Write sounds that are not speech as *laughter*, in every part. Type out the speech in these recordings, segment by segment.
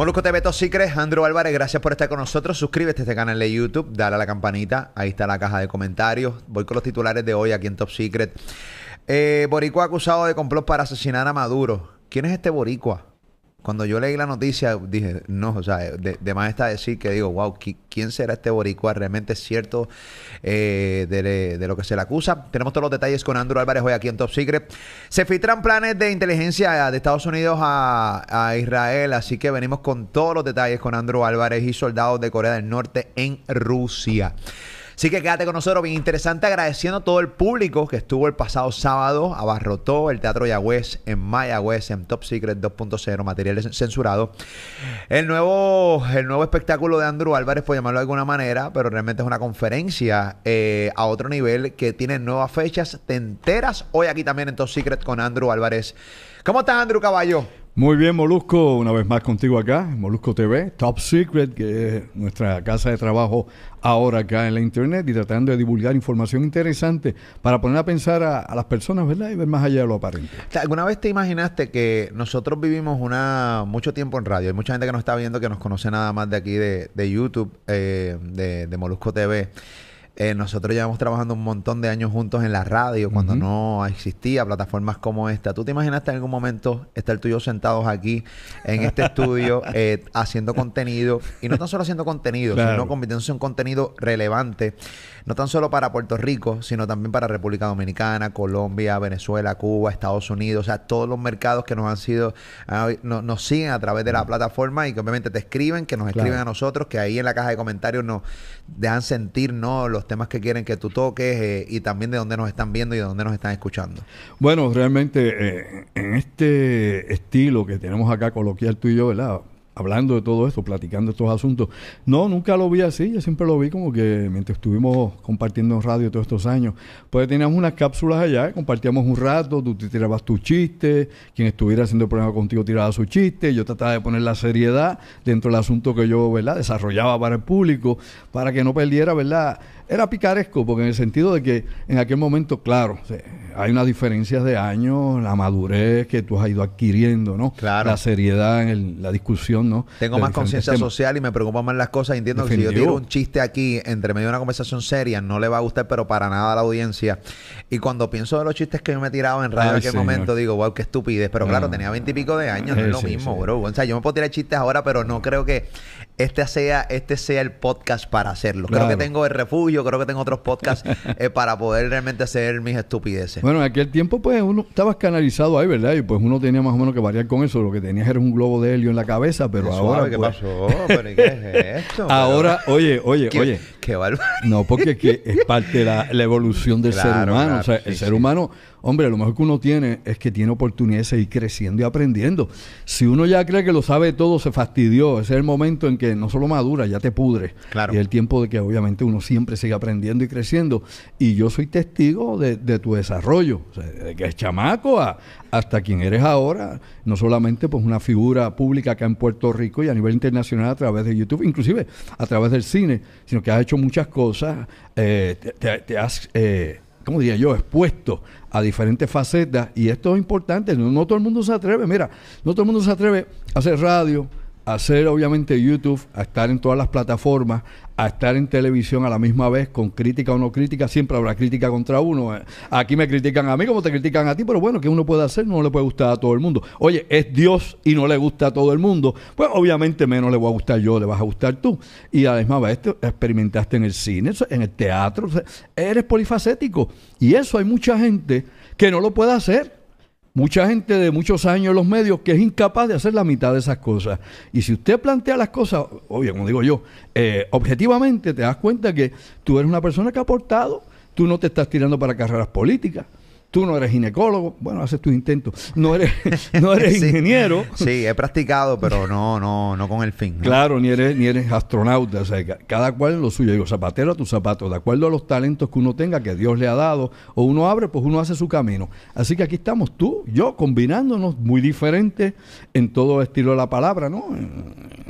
Molusco TV Top Secret, Andrew Álvarez, gracias por estar con nosotros. Suscríbete a este canal de YouTube, dale a la campanita, ahí está la caja de comentarios. Voy con los titulares de hoy aquí en Top Secret. Eh, boricua acusado de complot para asesinar a Maduro. ¿Quién es este Boricua? cuando yo leí la noticia, dije, no, o sea, de, más está decir que digo, wow, ¿quién será este boricua? ¿Realmente es cierto eh, de, lo que se le acusa? Tenemos todos los detalles con Andrew Álvarez hoy aquí en Top Secret. Se filtran planes de inteligencia de Estados Unidos a, a Israel, así que venimos con todos los detalles con Andrew Álvarez y soldados de Corea del Norte en Rusia. Así que quédate con nosotros, bien interesante, agradeciendo a todo el público que estuvo el pasado sábado, abarrotó el Teatro Yagüez en Mayagüez, en Top Secret 2.0, materiales censurados. El nuevo, el nuevo espectáculo de Andrew Álvarez, por llamarlo de alguna manera, pero realmente es una conferencia eh, a otro nivel que tiene nuevas fechas. Te enteras hoy aquí también en Top Secret con Andrew Álvarez. ¿Cómo estás, Andrew Caballo? Muy bien, Molusco, una vez más contigo acá, Molusco TV, Top Secret, que es nuestra casa de trabajo ahora acá en la internet y tratando de divulgar información interesante para poner a pensar a, las personas, ¿verdad? Y ver más allá de lo aparente. ¿Alguna vez te imaginaste que nosotros vivimos una mucho tiempo en radio? Hay mucha gente que nos está viendo que nos conoce nada más de aquí de, de YouTube, eh, de, de Molusco TV. Eh, nosotros llevamos trabajando un montón de años juntos en la radio, cuando no existía plataformas como esta. ¿Tú te imaginaste en algún momento estar tú y yo sentados aquí en este estudio *laughs* eh, haciendo contenido? Y no tan solo haciendo contenido, sino convirtiéndose en contenido relevante no tan solo para Puerto Rico, sino también para República Dominicana, Colombia, Venezuela, Cuba, Estados Unidos, o sea, todos los mercados que nos han sido, nos siguen a través de la plataforma y que obviamente te escriben, que nos escriben a nosotros, que ahí en la caja de comentarios nos dejan sentir ¿no? los temas que quieren que tú toques eh, y también de dónde nos están viendo y de dónde nos están escuchando. Bueno, realmente eh, en este estilo que tenemos acá coloquial tú y yo, ¿verdad? hablando de todo esto, platicando estos asuntos. No, nunca lo vi así, yo siempre lo vi como que mientras estuvimos compartiendo en radio todos estos años, pues teníamos unas cápsulas allá, compartíamos un rato, tú tirabas tus chistes, quien estuviera haciendo el programa contigo tiraba su chiste, yo trataba de poner la seriedad dentro del asunto que yo, ¿verdad?, desarrollaba para el público, para que no perdiera, ¿verdad?, era picaresco, porque en el sentido de que en aquel momento, claro, hay unas diferencias de años, la madurez que tú has ido adquiriendo, ¿no? Claro. La seriedad en la discusión, ¿no? Tengo más conciencia social y me preocupan más las cosas. Entiendo que si yo tiro un chiste aquí entre medio de una conversación seria, no le va a gustar, pero para nada a la audiencia. Y cuando pienso de los chistes que yo me he tirado en radio en aquel momento, digo, wow, qué estupidez. Pero claro, tenía veintipico de años, no eh, es lo mismo, bro. O sea, yo me puedo tirar chistes ahora, pero no creo que este sea, este sea el podcast para hacerlo. Creo que tengo el refugio, creo que tengo otros podcasts *laughs* eh, para poder realmente hacer mis estupideces. Bueno, en aquel tiempo, pues, uno estaba escanalizado ahí, ¿verdad? Y pues uno tenía más o menos que variar con eso. Lo que tenías era un globo de helio en la cabeza, pero ahora. ¿Qué pues, pasó? ¿Pero qué es *laughs* esto? ahora, oye, oye, oye. Qué bárbaro. No, porque es, que es parte de la, evolución del *laughs* ser humano. o sea, el ser humano Hombre, lo mejor que uno tiene es que tiene oportunidad de seguir creciendo y aprendiendo. Si uno ya cree que lo sabe todo, se fastidió. Ese es el momento en que no solo madura, ya te pudre. Claro. Y el tiempo de que obviamente uno siempre sigue aprendiendo y creciendo. Y yo soy testigo de, tu desarrollo, de que es chamaco hasta quien eres ahora, no solamente pues una figura pública acá en Puerto Rico y a nivel internacional a través de YouTube, inclusive a través del cine, sino que has hecho muchas cosas, eh, te, te, has... Eh, día diría yo?, expuesto a diferentes facetas y esto es importante, no, todo el mundo se atreve, mira, no todo el mundo se atreve a hacer radio, a hacer obviamente YouTube, a estar en todas las plataformas, a estar en televisión a la misma vez con crítica o no crítica, siempre habrá crítica contra uno. Aquí me critican a mí como te critican a ti, pero bueno, ¿qué uno puede hacer? No le puede gustar a todo el mundo. Oye, es Dios y no le gusta a todo el mundo, pues obviamente menos le voy a gustar yo, le vas a gustar tú. Y a la misma vez experimentaste en el cine, en el teatro, eres polifacético. Y eso hay mucha gente que no lo puede hacer mucha gente de muchos años en los medios que es incapaz de hacer la mitad de esas cosas. Y si usted plantea las cosas, obvio, como digo yo, eh, objetivamente te das cuenta que tú eres una persona que ha aportado, tú no te estás tirando para carreras políticas. Tú no eres ginecólogo, bueno, haces tus intentos. No eres, *laughs* eres ingeniero. Sí, he practicado, pero no, no, no con el fin. Claro, ni eres, ni eres astronauta. cada cual lo suyo. Digo, zapatero a tus zapatos, de acuerdo a los talentos que uno tenga, que Dios le ha dado, o uno abre, pues uno hace su camino. Así que aquí estamos tú, yo, combinándonos muy diferentes en todo estilo de la palabra, ¿no?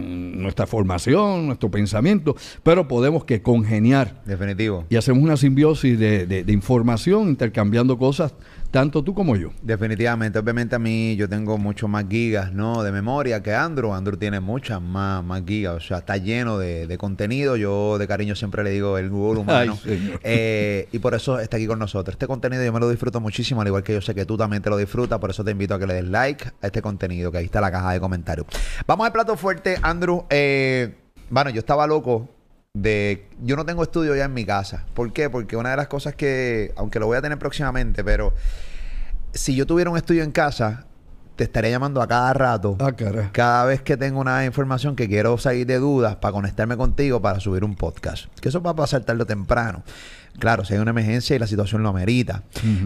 nuestra formación, nuestro pensamiento, pero podemos que congeniar. Definitivo. Y hacemos una simbiosis de información, intercambiando cosas tanto tú como yo. Definitivamente, obviamente a mí yo tengo mucho más gigas, ¿no? De memoria que Andrew. Andrew tiene muchas más, más gigas, o sea, está lleno de, contenido. Yo de cariño siempre le digo el Google *laughs* humano. Eh, y por eso está aquí con nosotros. Este contenido yo me lo disfruto muchísimo, al igual que yo sé que tú también te lo disfrutas. Por eso te invito a que le des like a este contenido, que ahí está la caja de comentarios. Vamos al plato fuerte, Andrew. Eh, bueno, yo estaba loco de yo no tengo estudio ya en mi casa. ¿Por qué? Porque una de las cosas que, aunque lo voy a tener próximamente, pero si yo tuviera un estudio en casa, te estaré llamando a cada rato. Ah, cada vez que tengo una información que quiero salir de dudas para conectarme contigo para subir un podcast. Que eso va a pasar tarde o temprano. Claro, si hay una emergencia y la situación lo amerita.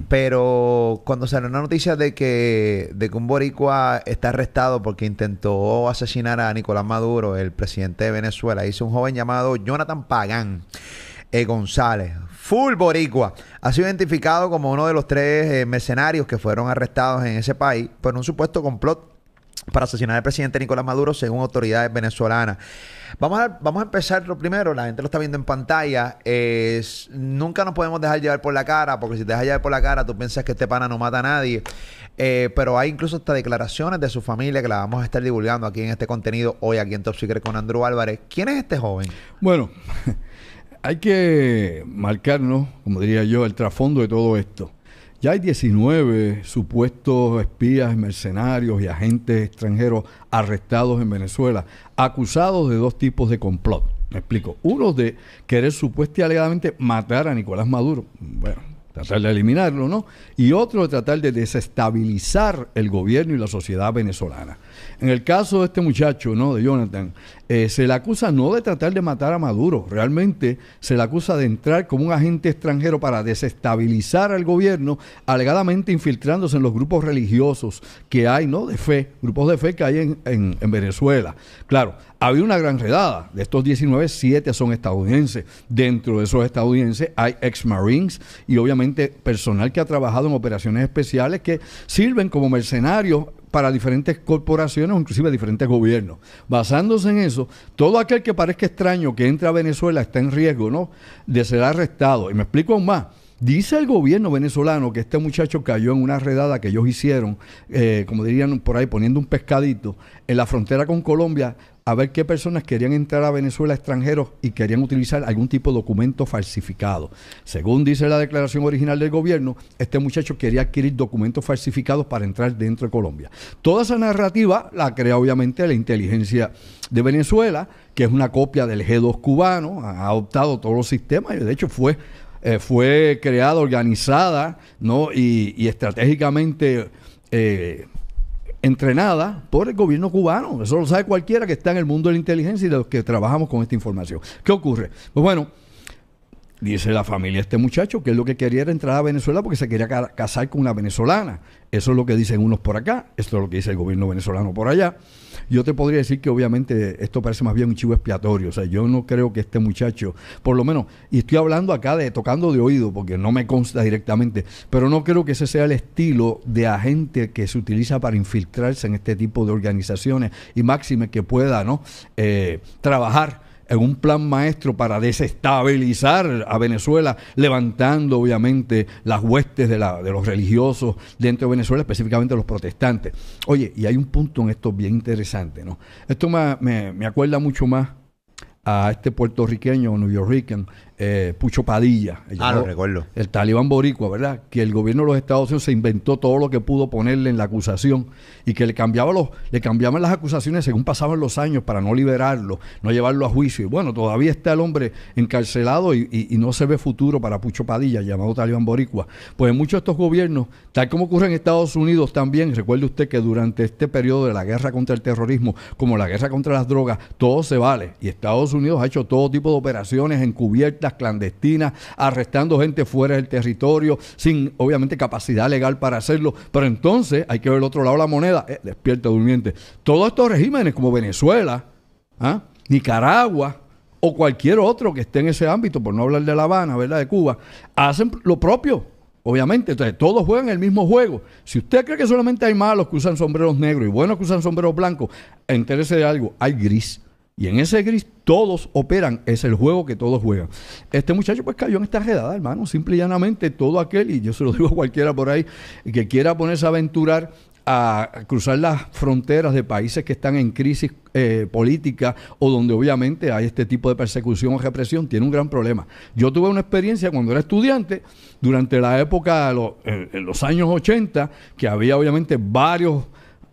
Pero cuando salió una noticia de que, de que un boricua está arrestado porque intentó asesinar a Nicolás Maduro, el presidente de Venezuela, hizo un joven llamado Jonathan Pagán. Eh, González, full boricua, ha sido identificado como uno de los tres eh, mercenarios que fueron arrestados en ese país por un supuesto complot para asesinar al presidente Nicolás Maduro, según autoridades venezolanas. Vamos a, vamos a empezar lo primero, la gente lo está viendo en pantalla. nunca nos podemos dejar llevar por la cara, porque si te dejas llevar por la cara, tú piensas que este pana no mata a nadie. Eh, pero hay incluso hasta declaraciones de su familia que la vamos a estar divulgando aquí en este contenido hoy, aquí en Top Secret con Andrew Álvarez. ¿Quién es este joven? Bueno hay que marcarnos, como diría yo, el trasfondo de todo esto. Ya hay 19 supuestos espías, mercenarios y agentes extranjeros arrestados en Venezuela, acusados de dos tipos de complot. Me explico. Uno de querer supuestamente alegadamente matar a Nicolás Maduro. Bueno, tratar de eliminarlo, ¿no? Y otro de tratar de desestabilizar el gobierno y la sociedad venezolana. En el caso de este muchacho, ¿no? De Jonathan, eh, se le acusa no de tratar de matar a Maduro, realmente se le acusa de entrar como un agente extranjero para desestabilizar al gobierno, alegadamente infiltrándose en los grupos religiosos que hay, ¿no? De fe, grupos de fe que hay en, Venezuela. Claro, ha habido una gran redada. De estos 19, 7 son estadounidenses. Dentro de esos estadounidenses hay ex-marines y obviamente personal que ha trabajado en operaciones especiales que sirven como mercenarios para diferentes corporaciones o inclusive diferentes gobiernos. Basándose en eso, todo aquel que parezca extraño que entra a Venezuela está en riesgo, ¿no? De ser arrestado. Y me explico aún más. Dice el gobierno venezolano que este muchacho cayó en una redada que ellos hicieron, eh, como dirían por ahí, poniendo un pescadito en la frontera con Colombia, a ver qué personas querían entrar a Venezuela extranjeros y querían utilizar algún tipo de documento falsificado. Según dice la declaración original del gobierno, este muchacho quería adquirir documentos falsificados para entrar dentro de Colombia. Toda esa narrativa la crea obviamente la inteligencia de Venezuela, que es una copia del G2 cubano, ha adoptado todos los sistemas y de hecho fue eh, fue creada, organizada, ¿no? Y, estratégicamente eh, entrenada por el gobierno cubano. Eso lo sabe cualquiera que está en el mundo de la inteligencia y de los que trabajamos con esta información. ¿Qué ocurre? Pues bueno. Dice la familia este muchacho que es lo que quería era entrar a Venezuela porque se quería casar con una venezolana. Eso es lo que dicen unos por acá, esto es lo que dice el gobierno venezolano por allá. Yo te podría decir que obviamente esto parece más bien un chivo expiatorio. O sea, yo no creo que este muchacho, por lo menos, y estoy hablando acá de tocando de oído porque no me consta directamente, pero no creo que ese sea el estilo de agente que se utiliza para infiltrarse en este tipo de organizaciones y máxime que pueda, ¿no? Eh, trabajar en un plan maestro para desestabilizar a Venezuela, levantando obviamente las huestes de, la, de los religiosos dentro de Venezuela, específicamente los protestantes. Oye, y hay un punto en esto bien interesante, ¿no? Esto me, acuerda mucho más a este puertorriqueño, New Yorker, eh, Pucho Padilla. Ah, recuerdo. El talibán boricua, ¿verdad? Que el gobierno de los Estados Unidos se inventó todo lo que pudo ponerle en la acusación y que le, cambiaba los, le cambiaban las acusaciones según pasaban los años para no liberarlo, no llevarlo a juicio. Y bueno, todavía está el hombre encarcelado y, no se ve futuro para Pucho Padilla, llamado talibán boricua. Pues muchos de estos gobiernos, tal como ocurre en Estados Unidos también, recuerde usted que durante este periodo de la guerra contra el terrorismo, como la guerra contra las drogas, todo se vale. Y Estados Unidos ha hecho todo tipo de operaciones encubiertas clandestinas, arrestando gente fuera del territorio, sin obviamente capacidad legal para hacerlo. Pero entonces hay que ver el otro lado de la moneda, eh, despierta durmiente. Todos estos regímenes como Venezuela, ¿ah? Nicaragua o cualquier otro que esté en ese ámbito, por no hablar de La Habana, ¿verdad? De Cuba, hacen lo propio. Obviamente, entonces todos juegan el mismo juego. Si usted cree que solamente hay malos que usan sombreros negros y buenos que usan sombreros blancos, entérese de algo, hay gris. Y en ese gris todos operan, es el juego que todos juegan. Este muchacho pues cayó en esta redada, hermano, simple y llanamente todo aquel, y yo se lo *laughs* digo a cualquiera por ahí, que quiera ponerse a aventurar a cruzar las fronteras de países que están en crisis eh, política o donde obviamente hay este tipo de persecución o represión, tiene un gran problema. Yo tuve una experiencia cuando era estudiante, durante la época, en los años 80, que había obviamente varios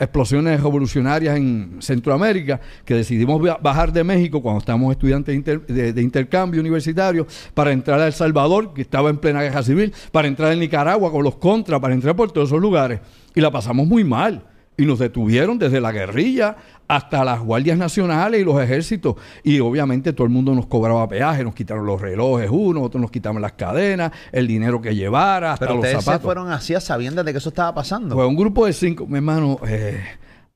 explosiones revolucionarias en Centroamérica, que decidimos bajar de México cuando estábamos estudiantes de, intercambio universitario, para entrar a El Salvador, que estaba en plena guerra civil, para entrar en Nicaragua con los contras, para entrar por todos esos lugares. Y la pasamos muy mal. Y nos detuvieron desde la guerrilla hasta las guardias nacionales y los ejércitos. Y obviamente todo el mundo nos cobraba peaje, nos quitaron los relojes uno, otros nos quitaban las cadenas, el dinero que llevara, hasta Pero los zapatos. Se fueron así sabiendo sabiendas de que eso estaba pasando. Fue un grupo de cinco, mi hermano, eh,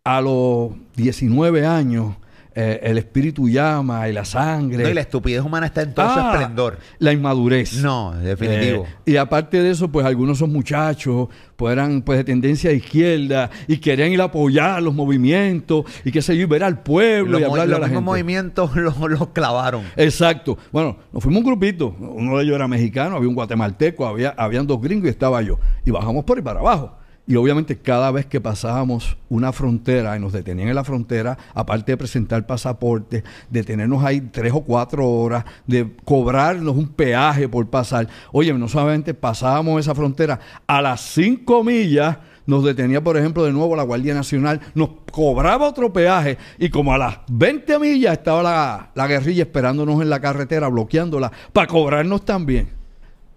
a los 19 años eh, el espíritu llama y la sangre. la estupidez humana está en todo ah, esplendor. La inmadurez. No, definitivo. Eh, y aparte de eso, pues algunos son muchachos, pues eran pues, de tendencia izquierda y querían ir a apoyar los movimientos y que sé yo, ver al pueblo y hablarle a la gente. movimientos *laughs* los, los clavaron. Exacto. Bueno, nos fuimos un grupito. Uno de ellos era mexicano, había un guatemalteco, había, habían dos gringos y estaba yo. Y bajamos por ahí para abajo. Y obviamente cada vez que pasábamos una frontera y nos detenían en la frontera, aparte de presentar pasaporte, detenernos ahí tres o cuatro horas, de cobrarnos un peaje por pasar. Oye, no solamente pasábamos esa frontera, a las cinco millas nos detenía, por ejemplo, de nuevo la Guardia Nacional, nos cobraba otro peaje y como a las 20 millas estaba la guerrilla esperándonos en la carretera, bloqueándola, para cobrarnos también.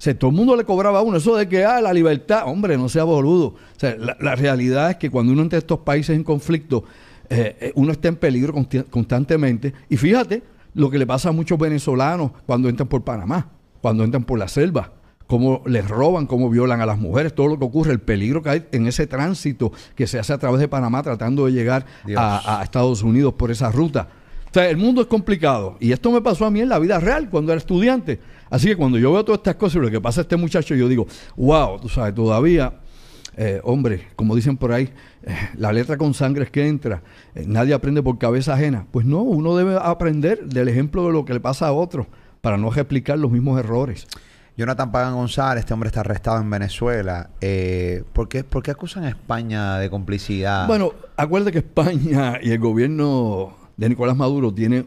O todo el mundo le cobraba a uno. Eso de que, ah, la libertad, hombre, no sea boludo. O sea, la, realidad es que cuando uno a estos países en conflicto, eh, eh, uno está en peligro constantemente. Y fíjate lo que le pasa a muchos venezolanos cuando entran por Panamá, cuando entran por la selva, cómo les roban, cómo violan a las mujeres, todo lo que ocurre, el peligro que hay en ese tránsito que se hace a través de Panamá tratando de llegar a Estados Unidos por esa ruta. O sea, el mundo es complicado. Y esto me pasó a mí en la vida real cuando era estudiante. Así que cuando yo veo todas estas cosas y lo que pasa a este muchacho, yo digo, wow, tú sabes, todavía, eh, hombre, como dicen por ahí, eh, la letra con sangre es que entra, eh, nadie aprende por cabeza ajena. Pues no, uno debe aprender del ejemplo de lo que le pasa a otro para no replicar los mismos errores. Jonathan Pagan González, este hombre está arrestado en Venezuela. ¿por, qué, acusan a España de complicidad? Bueno, acuérdate que España y el gobierno de Nicolás Maduro tiene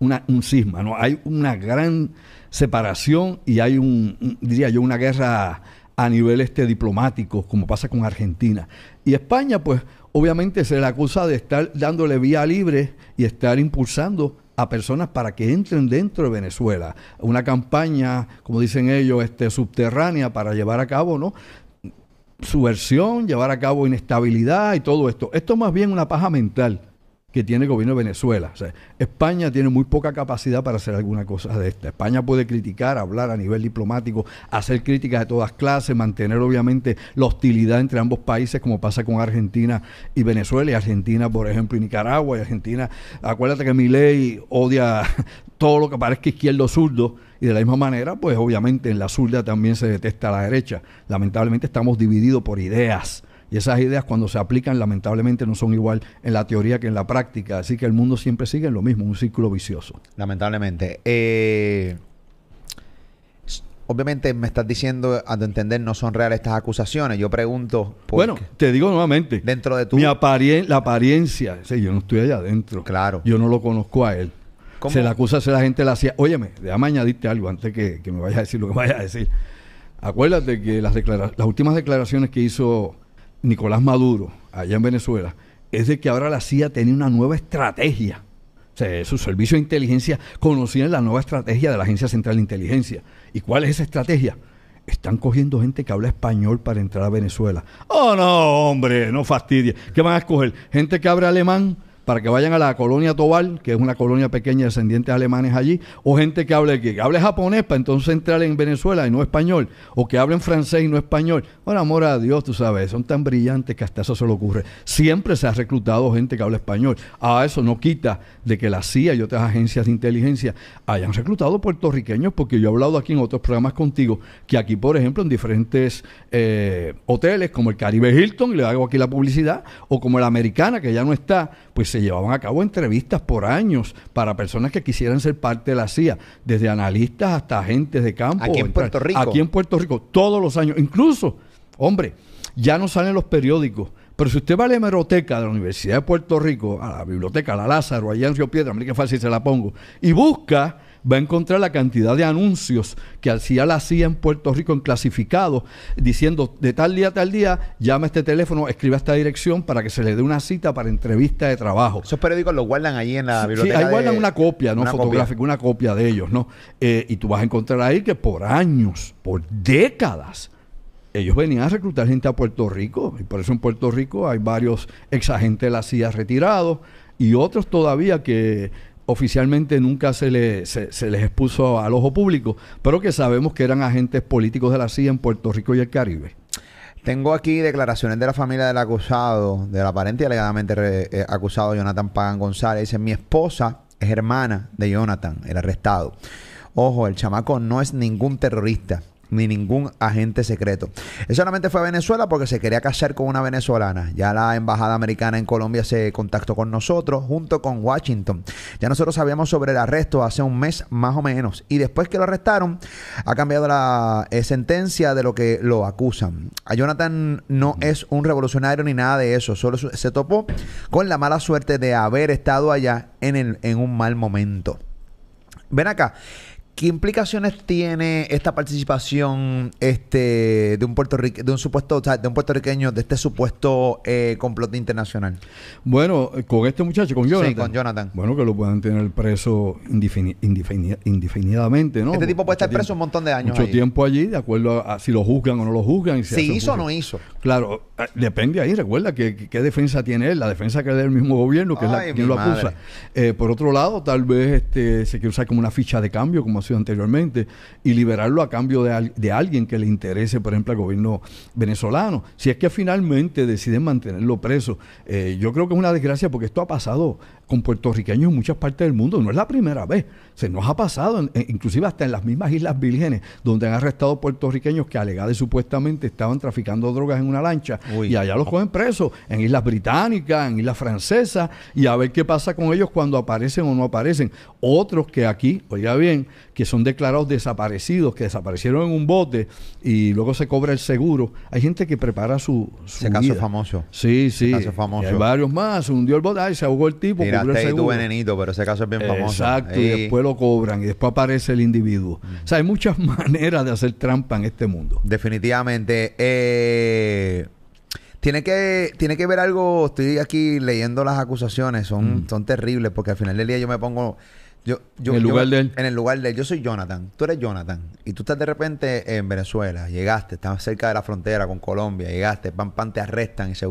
un cisma, ¿no? Hay una gran separación y hay un, diría yo, una guerra a nivel este diplomático, como pasa con Argentina. Y España, pues, obviamente se le acusa de estar dándole vía libre y estar impulsando a personas para que entren dentro de Venezuela. Una campaña, como dicen ellos, este, subterránea para llevar a cabo, ¿no? Subversión, llevar a cabo inestabilidad y todo esto. Esto es más bien una paja mental que tiene el gobierno de Venezuela. España tiene muy poca capacidad para hacer alguna cosa de esta. España puede criticar, hablar a nivel diplomático, hacer críticas de todas clases, mantener obviamente la hostilidad entre ambos países, como pasa con Argentina y Venezuela, y Argentina, por ejemplo, y Nicaragua, y Argentina. Acuérdate que mi ley odia *laughs* todo lo que parezca izquierdo zurdo, y de la misma manera, pues obviamente en la zurda también se detesta a la derecha. Lamentablemente estamos divididos por ideas y esas ideas cuando se aplican lamentablemente no son igual en la teoría que en la práctica. Así que el mundo siempre sigue en lo mismo, un círculo vicioso. Lamentablemente. Eh, obviamente me estás diciendo, a tu entender, no son reales estas acusaciones. Yo pregunto... ¿por bueno, te digo nuevamente. Dentro de tu... Mi la apariencia. Sí, yo no estoy allá adentro. Claro. Yo no lo conozco a él. Se le acusa, se la gente la hacía. Óyeme, déjame añadirte algo antes que, que me vayas a decir lo que *laughs* vayas a decir. Acuérdate que las, las últimas declaraciones que hizo Nicolás Maduro, allá en Venezuela, es de que ahora la CIA tiene una nueva estrategia. O sea, sus servicios de inteligencia conocían la nueva estrategia de la Agencia Central de Inteligencia. ¿Y cuál es esa estrategia? Están cogiendo gente que habla español para entrar a Venezuela. Oh, no, hombre, no fastidie. ¿Qué van a escoger? Gente que habla alemán, para que vayan a la colonia Tobal, que es una colonia pequeña de descendientes alemanes allí, o gente que hable, que hable japonés para entonces entrar en Venezuela y no español, o que hablen francés y no español. Bueno, amor a Dios, tú sabes, son tan brillantes que hasta eso se le ocurre. Siempre se ha reclutado gente que habla español. ah, eso no quita de que la CIA y otras agencias de inteligencia hayan reclutado puertorriqueños, porque yo he hablado aquí en otros programas contigo, que aquí, por ejemplo, en diferentes eh, hoteles, como el Caribe Hilton, y le hago aquí la publicidad, o como el Americana, que ya no está, pues se llevaban a cabo entrevistas por años para personas que quisieran ser parte de la CIA, desde analistas hasta agentes de campo. Aquí en Puerto Rico. Aquí en Puerto Rico, todos los años. Incluso, hombre, ya no salen los periódicos. Pero si usted va a la hemeroteca de la Universidad de Puerto Rico, a la biblioteca, la Lázaro, allá en Río Piedra, mire qué fácil se la pongo, y busca va a encontrar la cantidad de anuncios que hacía la CIA en Puerto Rico en clasificado, diciendo de tal día a tal día, llama a este teléfono, escriba esta dirección para que se le dé una cita para entrevista de trabajo. Esos periódicos los guardan ahí en la biblioteca. Sí, ahí guardan una copia, ¿no? Fotográfica, una copia de ellos, ¿no? Eh, y tú vas a encontrar ahí que por años, por décadas, ellos venían a reclutar gente a Puerto Rico, y por eso en Puerto Rico hay varios ex agentes de la CIA retirados y otros todavía que oficialmente nunca se, les expuso al ojo público, pero que sabemos que eran agentes políticos de la CIA en Puerto Rico y el Caribe. Tengo aquí declaraciones de la familia del acusado, del aparente y alegadamente eh, acusado Jonathan Pagan González. Dice, mi esposa es hermana de Jonathan, el arrestado. Ojo, el chamaco no es ningún terrorista ni ningún agente secreto. Él solamente fue a Venezuela porque se quería casar con una venezolana. Ya la embajada americana en Colombia se contactó con nosotros junto con Washington. Ya nosotros sabíamos sobre el arresto hace un mes más o menos. Y después que lo arrestaron, ha cambiado la eh, sentencia de lo que lo acusan. A Jonathan no es un revolucionario ni nada de eso. Solo se topó con la mala suerte de haber estado allá en, en un mal momento. Ven acá. ¿Qué implicaciones tiene esta participación este, de un de un supuesto, de un puertorriqueño de este supuesto eh, complot internacional? Bueno, con este muchacho, con Jonathan. Sí, con Jonathan. Bueno, que lo puedan tener preso indefinidamente, ¿no? Este tipo puede estar preso un montón de años. Mucho tiempo allí, de acuerdo a, si lo juzgan o no lo juzgan. si, si hizo o no hizo. Claro, Ah, depende ahí, recuerda que qué defensa tiene él, la defensa que es del mismo gobierno, que es la que lo acusa. Eh, por otro lado, tal vez este, se quiere usar como una ficha de cambio, como ha sido anteriormente, y liberarlo a cambio de, de alguien que le interese, por ejemplo, al gobierno venezolano. Si es que finalmente deciden mantenerlo preso, eh, yo creo que es una desgracia porque esto ha pasado con puertorriqueños en muchas partes del mundo. No es la primera vez. Se nos ha pasado, inclusive hasta en las mismas Islas Vírgenes, donde han arrestado puertorriqueños que alegados supuestamente estaban traficando drogas en una lancha. Y allá los cogen presos, en Islas Británicas, en Islas Francesas, y a ver qué pasa con ellos cuando aparecen o no aparecen. Otros que aquí, oiga bien, que son declarados desaparecidos, que desaparecieron en un bote y luego se cobra el seguro. Hay gente que prepara su... su caso famoso. Sí, sí. Ese famoso. Hay varios más. Se hundió el bote, se ahogó el tipo tu venenito, pero ese caso es bien famoso. Exacto, y después lo cobran y después aparece el individuo. O sea, hay muchas *laughs* maneras de hacer trampa en este mundo. Definitivamente. Eh, tiene que, tiene que ver algo, estoy aquí leyendo las acusaciones, son, son terribles porque al final del día yo me pongo... Yo, en el lugar de él. En el lugar de él. Yo soy Jonathan. Tú eres Jonathan. Y tú estás de repente en Venezuela. Llegaste. Estás cerca de la frontera con Colombia. Llegaste. Pam, pam, te arrestan. Y, se,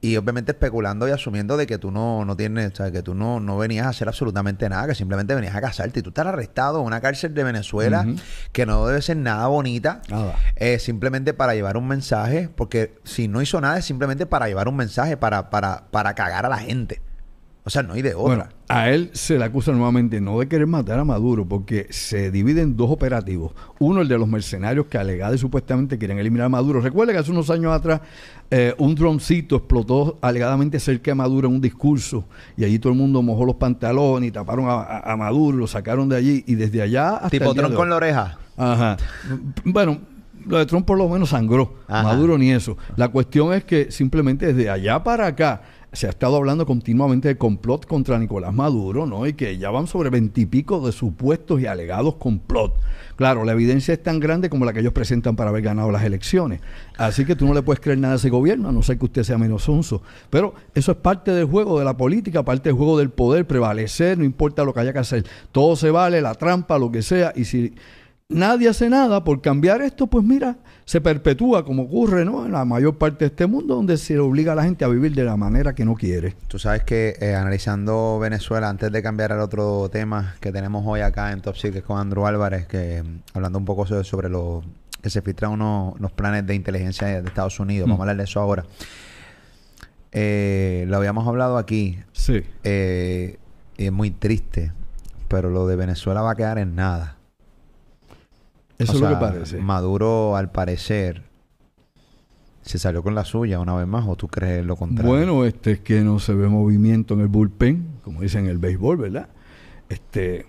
y obviamente especulando y asumiendo de que tú no, no tienes, que tú no, no venías a hacer absolutamente nada, que simplemente venías a casarte. Y tú estás arrestado en una cárcel de Venezuela que no debe ser nada bonita, eh, simplemente para llevar un mensaje, porque si no hizo nada es simplemente para llevar un mensaje, para, para, para cagar a la gente. O sea, no hay de otra. a él se le acusa nuevamente no de querer matar a Maduro, porque se divide en dos operativos. Uno, el de los mercenarios que alegadamente y supuestamente quieren eliminar a Maduro. Recuerda que hace unos años atrás eh, un droncito explotó alegadamente cerca de Maduro en un discurso y allí todo el mundo mojó los pantalones y taparon a, Maduro, lo sacaron de allí y desde allá hasta... Tipo tronco con la oreja. Ajá. bueno, lo de Trump por lo menos sangró. Maduro ni eso. La cuestión es que simplemente desde allá para acá se ha estado hablando continuamente de complot contra Nicolás Maduro, ¿no? Y que ya van sobre veintipico de supuestos y alegados complot. Claro, la evidencia es tan grande como la que ellos presentan para haber ganado las elecciones. Así que tú no le puedes creer nada a ese gobierno, a no ser que usted sea menos unso. Pero eso es parte del juego de la política, parte del juego del poder, prevalecer, no importa lo que haya que hacer. Todo se vale, la trampa, lo que sea. Y si nadie hace nada por cambiar esto, pues mira, se perpetúa como ocurre en la mayor parte de este mundo, donde se obliga a la gente a vivir de la manera que no quiere. Tú sabes que eh, analizando Venezuela, antes de cambiar al otro tema que tenemos hoy acá en Top Secret con Andrew Álvarez, que mm, hablando un poco sobre, lo que se filtran unos los planes de inteligencia de Estados Unidos, mm. vamos a hablar de eso ahora. Eh, lo habíamos hablado aquí. Sí. Eh, y es muy triste, pero lo de Venezuela va a quedar en nada. Eso es lo que parece. Maduro, al parecer, se salió con la suya una vez más, o tú crees lo contrario. Bueno, este es que no se ve movimiento en el bullpen, como dicen en el béisbol, ¿verdad? Este,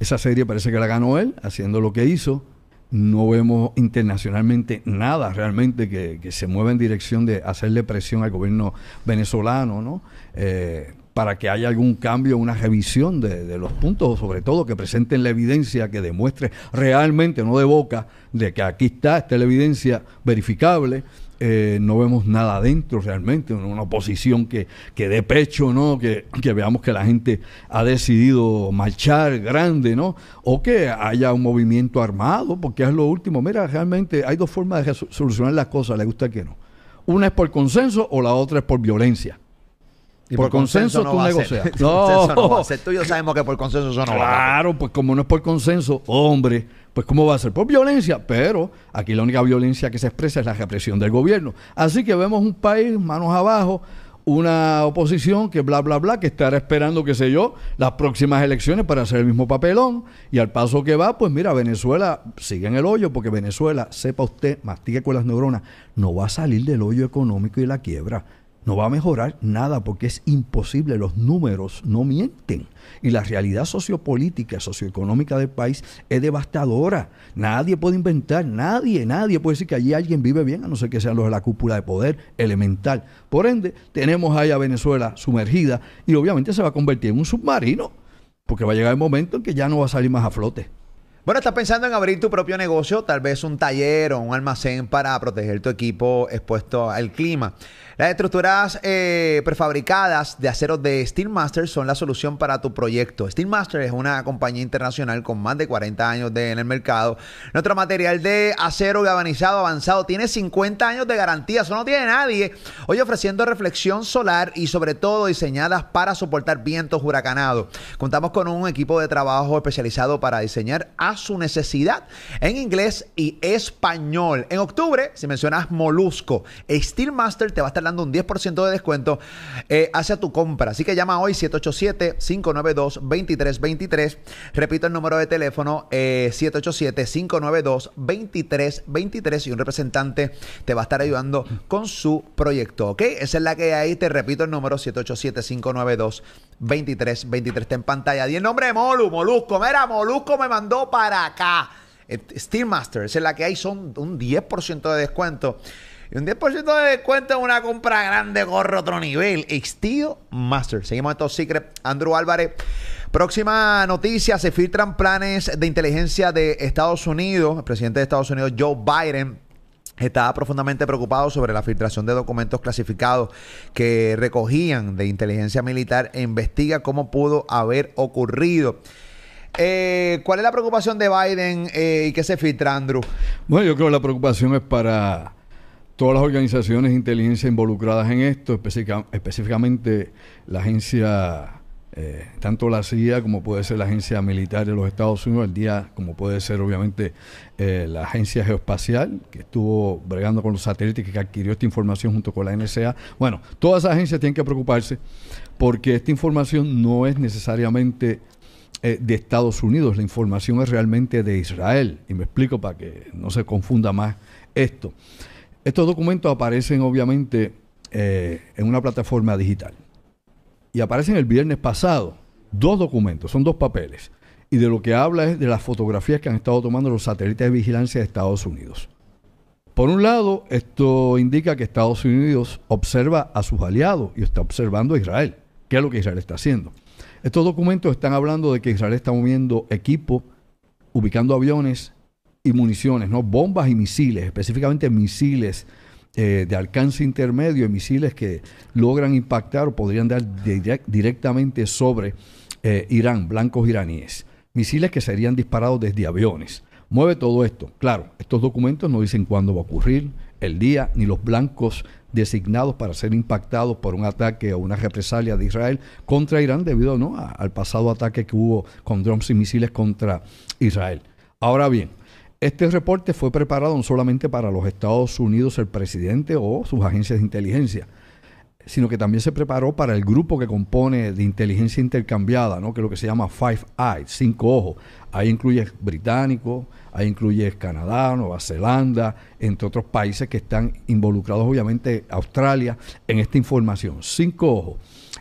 esa serie parece que la ganó él, haciendo lo que hizo. No vemos internacionalmente nada realmente que, que se mueva en dirección de hacerle presión al gobierno venezolano, ¿no? Eh, para que haya algún cambio, una revisión de, los puntos, sobre todo que presenten la evidencia que demuestre realmente, no de boca, de que aquí está, esta la evidencia verificable. Eh, no vemos nada adentro realmente, una oposición que, que dé pecho, ¿no? Que, que, veamos que la gente ha decidido marchar grande, ¿no? O que haya un movimiento armado, porque es lo último. Mira, realmente hay dos formas de solucionar las cosas, le gusta que no. Una es por consenso o la otra es por violencia. Y por, consenso, tú negocias. *laughs* No. no Tú y yo sabemos que por consenso eso no claro, va Claro, pues como no es por consenso, hombre, pues cómo va a ser por violencia. Pero aquí la única violencia que se expresa es la represión del gobierno. Así que vemos un país manos abajo, una oposición que bla, bla, bla, que estará esperando, qué sé yo, las próximas elecciones para hacer el mismo papelón. Y al paso que va, pues mira, Venezuela sigue en el hoyo, porque Venezuela, sepa usted, mastique con las neuronas, no va a salir del hoyo económico y la quiebra no va a mejorar nada porque es imposible, los números no mienten. Y la realidad sociopolítica, socioeconómica del país es devastadora. Nadie puede inventar, nadie, nadie puede decir que allí alguien vive bien, a no ser que sean los de la cúpula de poder elemental. Por ende, tenemos ahí a Venezuela sumergida y obviamente se va a convertir en un submarino, porque va a llegar el momento en que ya no va a salir más a flote. Bueno, estás pensando en abrir tu propio negocio, tal vez un taller o un almacén para proteger tu equipo expuesto al clima. Las estructuras eh, prefabricadas de acero de Steelmaster son la solución para tu proyecto. Steelmaster es una compañía internacional con más de 40 años en el mercado. Nuestro material de acero galvanizado avanzado tiene 50 años de garantía, eso no tiene nadie. Hoy ofreciendo reflexión solar y sobre todo diseñadas para soportar vientos huracanados. Contamos con un equipo de trabajo especializado para diseñar a su necesidad en inglés y español. En octubre, si mencionas Molusco, Steelmaster te va a estar dando un 10% de descuento eh, hacia tu compra. Así que llama hoy 787-592-2323. Repito el número de teléfono eh, 787-592-2323 y un representante te va a estar ayudando con su proyecto. ¿Ok? Esa es la que hay. Te repito el número 787-592-2323. está en pantalla. Y el nombre de Molu, Molusco. Mira, Molusco me mandó para acá. Eh, Steelmaster, es la que hay son un 10% de descuento. Y un 10% de descuento en una compra grande, gorro otro nivel. Steel Master. Seguimos estos secretos. Andrew Álvarez. Próxima noticia, se filtran planes de inteligencia de Estados Unidos. El presidente de Estados Unidos, Joe Biden, estaba profundamente preocupado sobre la filtración de documentos clasificados que recogían de inteligencia militar e investiga cómo pudo haber ocurrido. Eh, ¿Cuál es la preocupación de Biden eh, y qué se filtra, Andrew? Bueno, yo creo que la preocupación es para todas las organizaciones de inteligencia involucradas en esto, específicamente la agencia, eh, tanto la CIA como puede ser la agencia militar de los Estados Unidos, el día como puede ser obviamente eh, la agencia geoespacial, que estuvo bregando con los satélites, que adquirió esta información junto con la NSA. Bueno, todas esas agencias tienen que preocuparse porque esta información no es necesariamente eh, de Estados Unidos, la información es realmente de Israel. Y me explico para que no se confunda más esto. Estos documentos aparecen obviamente eh, en una plataforma digital. Y aparecen el viernes pasado. Dos documentos, son dos papeles. Y de lo que habla es de las fotografías que han estado tomando los satélites de vigilancia de Estados Unidos. Por un lado, esto indica que Estados Unidos observa a sus aliados y está observando a Israel. ¿Qué es lo que Israel está haciendo? Estos documentos están hablando de que Israel está moviendo equipo, ubicando aviones y municiones, ¿no? Bombas y misiles, específicamente misiles eh, de alcance intermedio y misiles que logran impactar o podrían dar directamente sobre eh, Irán, blancos iraníes. Misiles que serían disparados desde aviones. Mueve todo esto. Claro, estos documentos no dicen cuándo va a ocurrir, el día, ni los blancos designados para ser impactados por un ataque o una represalia de Israel contra Irán debido ¿no? al pasado ataque que hubo con drones y misiles contra Israel. Ahora bien, este reporte fue preparado no solamente para los Estados Unidos, el presidente o sus agencias de inteligencia, sino que también se preparó para el grupo que compone de inteligencia intercambiada, ¿no? que es lo que se llama Five Eyes, cinco ojos. Ahí incluye británico, ahí incluye Canadá, Nueva Zelanda, entre otros países que están involucrados, obviamente Australia, en esta información. Cinco ojos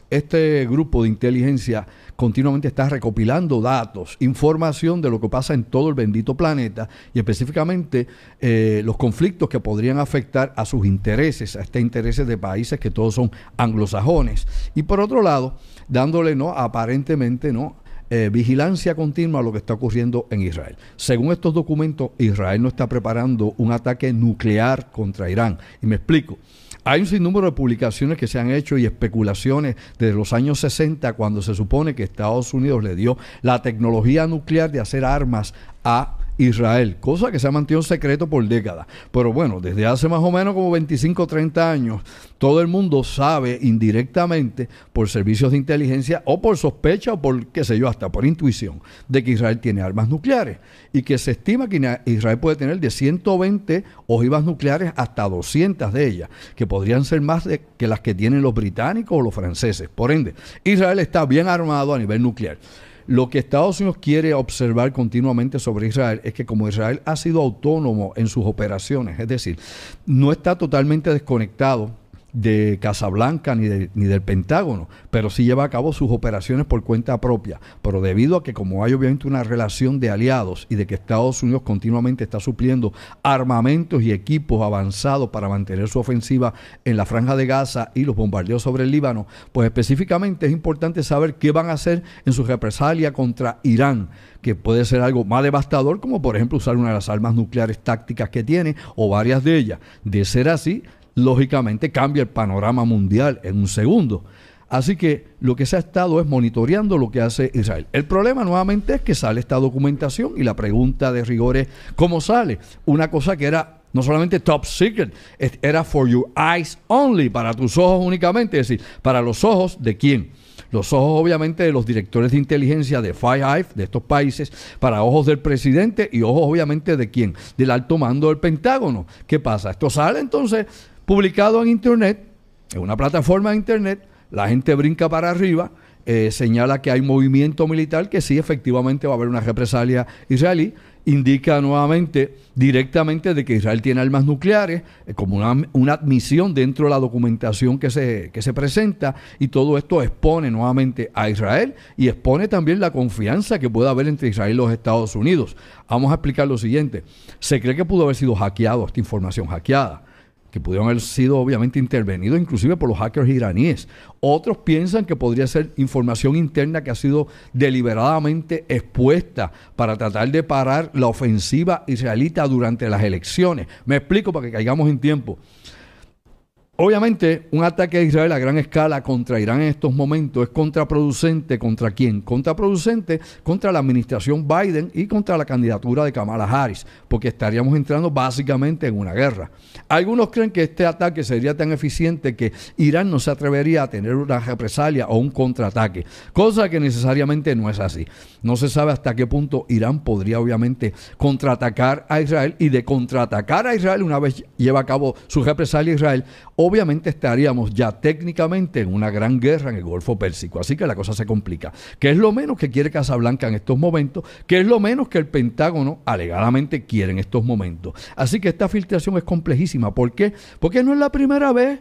este grupo de inteligencia continuamente está recopilando datos, información de lo que pasa en todo el bendito planeta y específicamente eh, los conflictos que podrían afectar a sus intereses, a este intereses de países que todos son anglosajones. Y por otro lado, dándole no aparentemente no eh, vigilancia continua a lo que está ocurriendo en Israel. Según estos documentos, Israel no está preparando un ataque nuclear contra Irán. Y me explico hay un sinnúmero de publicaciones que se han hecho y especulaciones desde los años 60, cuando se supone que Estados Unidos le dio la tecnología nuclear de hacer armas a Israel, cosa que se ha mantenido secreto por décadas. Pero bueno, desde hace más o menos como 25 o 30 años, todo el mundo sabe indirectamente por servicios de inteligencia o por sospecha o por qué sé yo, hasta por intuición, de que Israel tiene armas nucleares y que se estima que Israel puede tener de 120 ojivas nucleares hasta 200 de ellas, que podrían ser más que las que tienen los británicos o los franceses. Por ende, Israel está bien armado a nivel nuclear. Lo que Estados Unidos quiere observar continuamente sobre Israel es que como Israel ha sido autónomo en sus operaciones, es decir, no está totalmente desconectado de Casablanca ni, ni del Pentágono, pero sí lleva a cabo sus operaciones por cuenta propia. Pero debido a que como hay obviamente una relación de aliados y de que Estados Unidos continuamente está supliendo armamentos y equipos avanzados para mantener su ofensiva en la franja de Gaza y los bombardeos sobre el Líbano, pues específicamente es importante saber qué van a hacer en su represalia contra Irán, que puede ser algo más devastador como por ejemplo usar una de las armas nucleares tácticas que tiene o varias de ellas. De ser así, lógicamente cambia el panorama mundial en un segundo. Así que lo que se ha estado es monitoreando lo que hace Israel. El problema nuevamente es que sale esta documentación y la pregunta de rigor es, ¿cómo sale? Una cosa que era no solamente top secret, era for your eyes only, para tus ojos únicamente, es decir, para los ojos de quién. Los ojos obviamente de los directores de inteligencia de Five de estos países, para ojos del presidente y ojos obviamente de quién, del alto mando del Pentágono. ¿Qué pasa? Esto sale entonces publicado en Internet, en una plataforma de Internet, la gente brinca para arriba, eh, señala que hay movimiento militar, que sí, efectivamente va a haber una represalia israelí, indica nuevamente directamente de que Israel tiene armas nucleares, eh, como una, admisión dentro de la documentación que se, que se presenta, y todo esto expone nuevamente a Israel y expone también la confianza que puede haber entre Israel y los Estados Unidos. Vamos a explicar lo siguiente. Se cree que pudo haber sido hackeado esta información hackeada que pudieron haber sido obviamente intervenidos inclusive por los hackers iraníes. Otros piensan que podría ser información interna que ha sido deliberadamente expuesta para tratar de parar la ofensiva israelita durante las elecciones. Me explico para que caigamos en tiempo. Obviamente, un ataque a Israel a gran escala contra Irán en estos momentos es contraproducente contra quién? Contraproducente contra la administración Biden y contra la candidatura de Kamala Harris, porque estaríamos entrando básicamente en una guerra. Algunos creen que este ataque sería tan eficiente que Irán no se atrevería a tener una represalia o un contraataque, cosa que necesariamente no es así. No se sabe hasta qué punto Irán podría obviamente contraatacar a Israel y de contraatacar a Israel una vez lleva a cabo su represalia a Israel, obviamente estaríamos ya técnicamente en una gran guerra en el Golfo Pérsico. Así que la cosa se complica. ¿Qué es lo menos que quiere Casablanca en estos momentos? ¿Qué es lo menos que el Pentágono alegadamente quiere en estos momentos? Así que esta filtración es complejísima. ¿Por qué? Porque no es la primera vez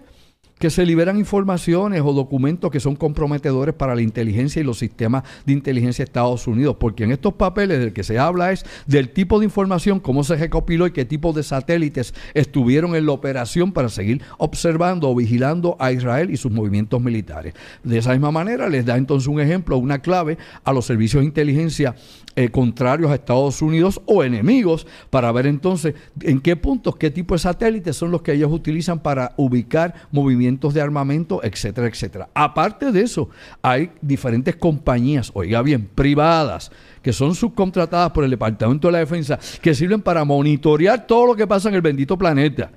que se liberan informaciones o documentos que son comprometedores para la inteligencia y los sistemas de inteligencia de Estados Unidos, porque en estos papeles del que se habla es del tipo de información, cómo se recopiló y qué tipo de satélites estuvieron en la operación para seguir observando o vigilando a Israel y sus movimientos militares. De esa misma manera les da entonces un ejemplo, una clave a los servicios de inteligencia eh, contrarios a Estados Unidos o enemigos para ver entonces en qué puntos, qué tipo de satélites son los que ellos utilizan para ubicar movimientos de armamento, etcétera, etcétera. Aparte de eso, hay diferentes compañías, oiga bien, privadas, que son subcontratadas por el Departamento de la Defensa, que sirven para monitorear todo lo que pasa en el bendito planeta.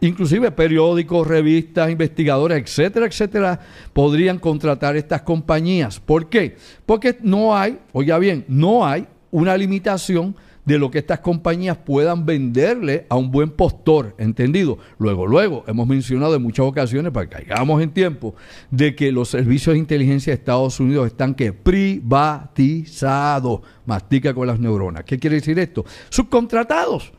Inclusive periódicos, revistas, investigadores, etcétera, etcétera, podrían contratar estas compañías. ¿Por qué? Porque no hay, oiga bien, no hay una limitación de lo que estas compañías puedan venderle a un buen postor, ¿entendido? Luego, luego, hemos mencionado en muchas ocasiones, para que caigamos en tiempo, de que los servicios de inteligencia de Estados Unidos están que privatizados, mastica con las neuronas. ¿Qué quiere decir esto? Subcontratados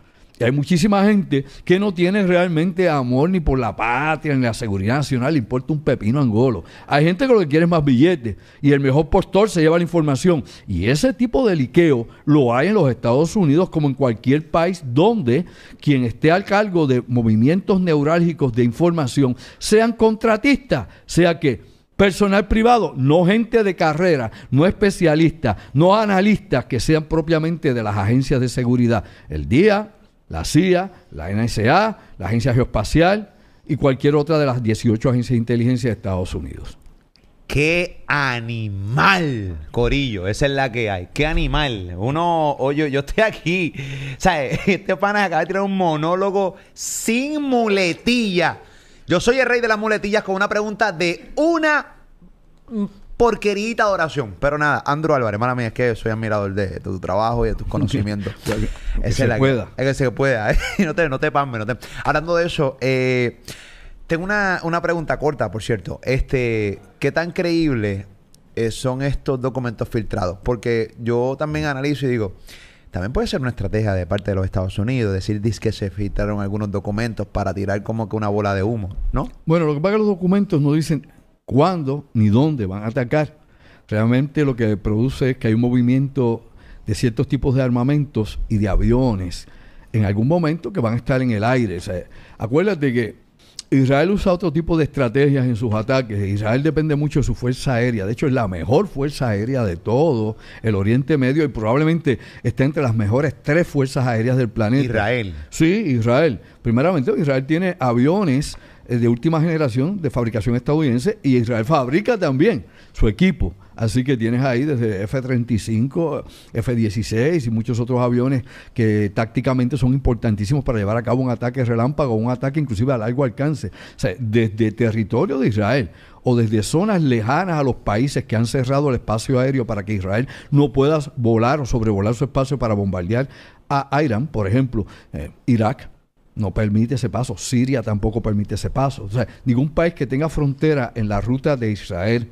hay muchísima gente que no tiene realmente amor ni por la patria, ni la seguridad nacional, le importa un pepino angolo. Hay gente que lo que quiere es más billetes y el mejor postor se lleva la información. Y ese tipo de liqueo lo hay en los Estados Unidos como en cualquier país donde quien esté al cargo de movimientos neurálgicos de información sean contratistas, sea que personal privado, no gente de carrera, no especialistas, no analistas que sean propiamente de las agencias de seguridad. El día la CIA, la NSA, la Agencia Geoespacial y cualquier otra de las 18 agencias de inteligencia de Estados Unidos. ¡Qué animal, Corillo! Esa es la que hay. ¡Qué animal! Uno, oye, oh, yo estoy aquí. ¿Sabes? *laughs* Este pana acaba de tirar un monólogo sin muletilla. Yo soy el rey de las muletillas con una pregunta de una porquerita de oración. Pero nada, Andrew Álvarez, mala mía, es que soy admirador de, tu trabajo y de tus *laughs* conocimientos. Es que se pueda. Es que se pueda. no te, no No te... Hablando de eso, eh, tengo una, pregunta corta, por cierto. Este, ¿Qué tan creíble eh, son estos documentos filtrados? Porque yo también analizo y digo... También puede ser una estrategia de parte de los Estados Unidos decir que se filtraron algunos documentos para tirar como que una bola de humo, ¿no? Bueno, lo que pasa es que los documentos no dicen cuándo ni dónde van a atacar. Realmente lo que produce es que hay un movimiento de ciertos tipos de armamentos y de aviones en algún momento que van a estar en el aire. acuérdate que Israel usa otro tipo de estrategias en sus ataques. Israel depende mucho de su fuerza aérea. De hecho, es la mejor fuerza aérea de todo el Oriente Medio y probablemente está entre las mejores tres fuerzas aéreas del planeta. Israel. Sí, Israel. Primeramente, Israel tiene aviones de última generación de fabricación estadounidense y Israel fabrica también su equipo. Así que tienes ahí desde F-35, F-16 y muchos otros aviones que tácticamente son importantísimos para llevar a cabo un ataque relámpago, un ataque inclusive a largo alcance, o sea, desde territorio de Israel o desde zonas lejanas a los países que han cerrado el espacio aéreo para que Israel no pueda volar o sobrevolar su espacio para bombardear a Irán, por ejemplo, eh, Irak, no permite ese paso. Siria tampoco permite ese paso. O sea, ningún país que tenga frontera en la ruta de Israel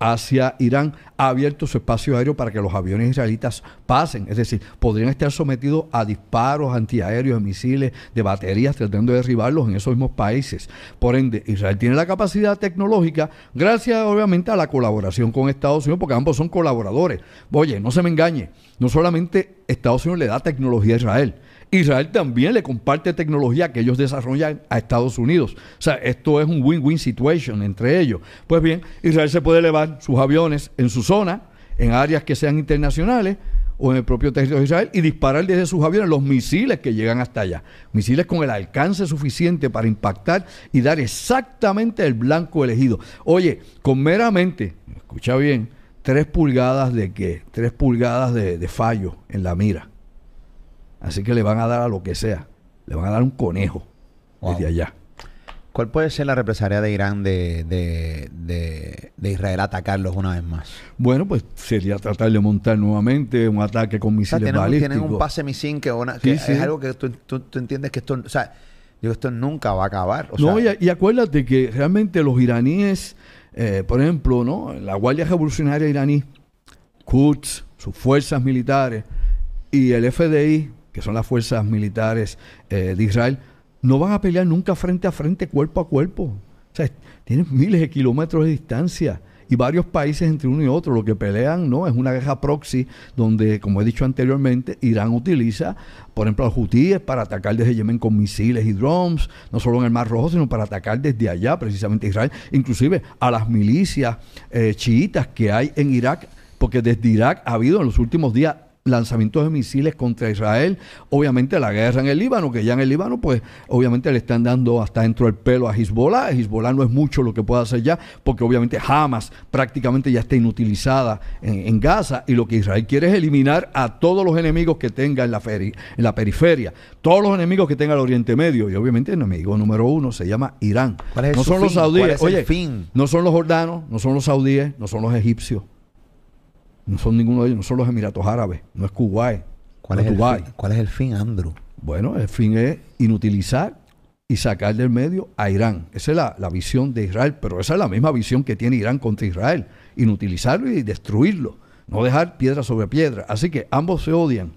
hacia Irán ha abierto su espacio aéreo para que los aviones israelitas pasen. Es decir, podrían estar sometidos a disparos antiaéreos, de misiles, de baterías, tratando de derribarlos en esos mismos países. Por ende, Israel tiene la capacidad tecnológica gracias obviamente a la colaboración con Estados Unidos, porque ambos son colaboradores. Oye, no se me engañe, no solamente Estados Unidos le da tecnología a Israel, Israel también le comparte tecnología que ellos desarrollan a Estados Unidos. O sea, esto es un win-win situation entre ellos. Pues bien, Israel se puede elevar sus aviones en su zona, en áreas que sean internacionales o en el propio territorio de Israel y disparar desde sus aviones los misiles que llegan hasta allá. Misiles con el alcance suficiente para impactar y dar exactamente el blanco elegido. Oye, con meramente, escucha bien, tres pulgadas de qué? Tres pulgadas de fallo en la mira. Así que le van a dar a lo que sea. Le van a dar un conejo desde allá. ¿Cuál puede ser la represalia de Irán de, de, de, Israel atacarlos una vez más? Bueno, pues sería tratar de montar nuevamente un ataque con misiles balísticos. Tienen un pase misil que, es algo que tú, entiendes que esto, o sea, esto nunca va a acabar. no, y, acuérdate que realmente los iraníes, eh, por ejemplo, ¿no? la Guardia Revolucionaria iraní, Quds, sus fuerzas militares y el FDI, que son las fuerzas militares eh, de Israel, no van a pelear nunca frente a frente, cuerpo a cuerpo. O sea, tienen miles de kilómetros de distancia y varios países entre uno y otro. Lo que pelean no es una guerra proxy donde, como he dicho anteriormente, Irán utiliza, por ejemplo, a los para atacar desde Yemen con misiles y drones, no solo en el Mar Rojo, sino para atacar desde allá, precisamente Israel, inclusive a las milicias eh, chiitas que hay en Irak porque desde Irak ha habido en los últimos días lanzamientos de misiles contra Israel, obviamente la guerra en el Líbano, que ya en el Líbano pues obviamente le están dando hasta dentro del pelo a Hezbollah, Hezbollah no es mucho lo que puede hacer ya, porque obviamente Hamas prácticamente ya está inutilizada en, Gaza y lo que Israel quiere es eliminar a todos los enemigos que tenga en la, periferia, todos los enemigos que tenga el Oriente Medio y obviamente el enemigo número uno se llama Irán. no son los saudíes, oye, no son los jordanos, no son los saudíes, no son los egipcios. No son ninguno de ellos, no son los Emiratos Árabes, no es Kuwait. ¿Cuál, es, El fin, ¿cuál es el fin, Andrew? Bueno, el fin es inutilizar y sacar del medio a Irán. Esa es la, visión de Israel, pero esa es la misma visión que tiene Irán contra Israel. Inutilizarlo y destruirlo, no dejar piedra sobre piedra. Así que ambos se odian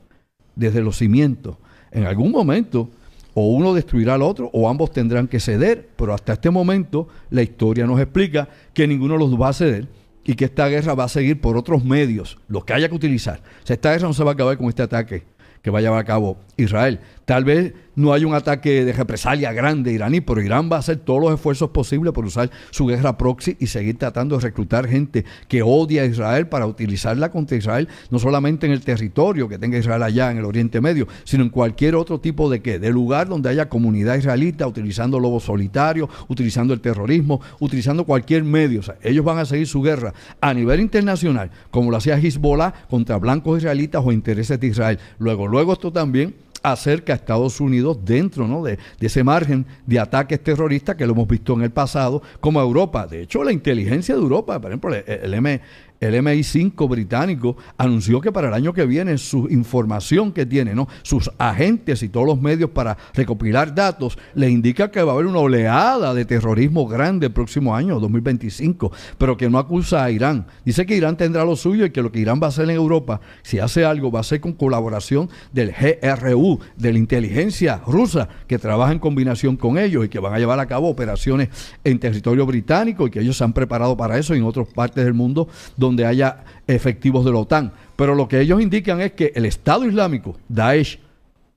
desde los cimientos. En algún momento, o uno destruirá al otro, o ambos tendrán que ceder, pero hasta este momento la historia nos explica que ninguno los va a ceder y que esta guerra va a seguir por otros medios, los que haya que utilizar. O esta guerra no se va a acabar con este ataque que va a llevar a cabo Israel. Tal vez no hay un ataque de represalia grande iraní, pero Irán va a hacer todos los esfuerzos posibles por usar su guerra proxy y seguir tratando de reclutar gente que odia a Israel para utilizarla contra Israel, no solamente en el territorio que tenga Israel allá en el Oriente Medio, sino en cualquier otro tipo de qué, de lugar donde haya comunidad israelita utilizando lobos solitarios, utilizando el terrorismo, utilizando cualquier medio. O sea, ellos van a seguir su guerra a nivel internacional, como lo hacía Hezbollah contra blancos israelitas o intereses de Israel. Luego, luego esto también acerca a Estados Unidos dentro ¿no? de, ese margen de ataques terroristas que lo hemos visto en el pasado, como Europa. De hecho, la inteligencia de Europa, por ejemplo, el, el M, el MI5 británico anunció que para el año que viene su información que tiene, ¿no? sus agentes y todos los medios para recopilar datos, le indica que va a haber una oleada de terrorismo grande el próximo año, 2025, pero que no acusa a Irán. Dice que Irán tendrá lo suyo y que lo que Irán va a hacer en Europa, si hace algo, va a ser con colaboración del GRU, de la inteligencia rusa, que trabaja en combinación con ellos y que van a llevar a cabo operaciones en territorio británico y que ellos se han preparado para eso en otras partes del mundo donde haya efectivos de la OTAN. Pero lo que ellos indican es que el Estado Islámico, Daesh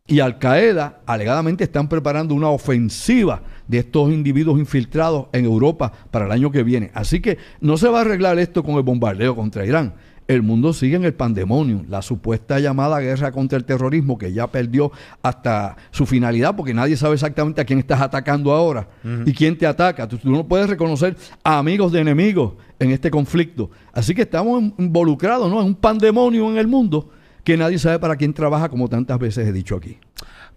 y Al Qaeda, alegadamente están preparando una ofensiva de estos individuos infiltrados en Europa para el año que viene. Así que no se va a arreglar esto con el bombardeo contra Irán el mundo sigue en el pandemonio. La supuesta llamada guerra contra el terrorismo que ya perdió hasta su finalidad porque nadie sabe exactamente a quién estás atacando ahora y quién te ataca. Tú, no puedes reconocer a amigos de enemigos en este conflicto. Así que estamos involucrados ¿no? en un pandemonio en el mundo que nadie sabe para quién trabaja como tantas veces he dicho aquí.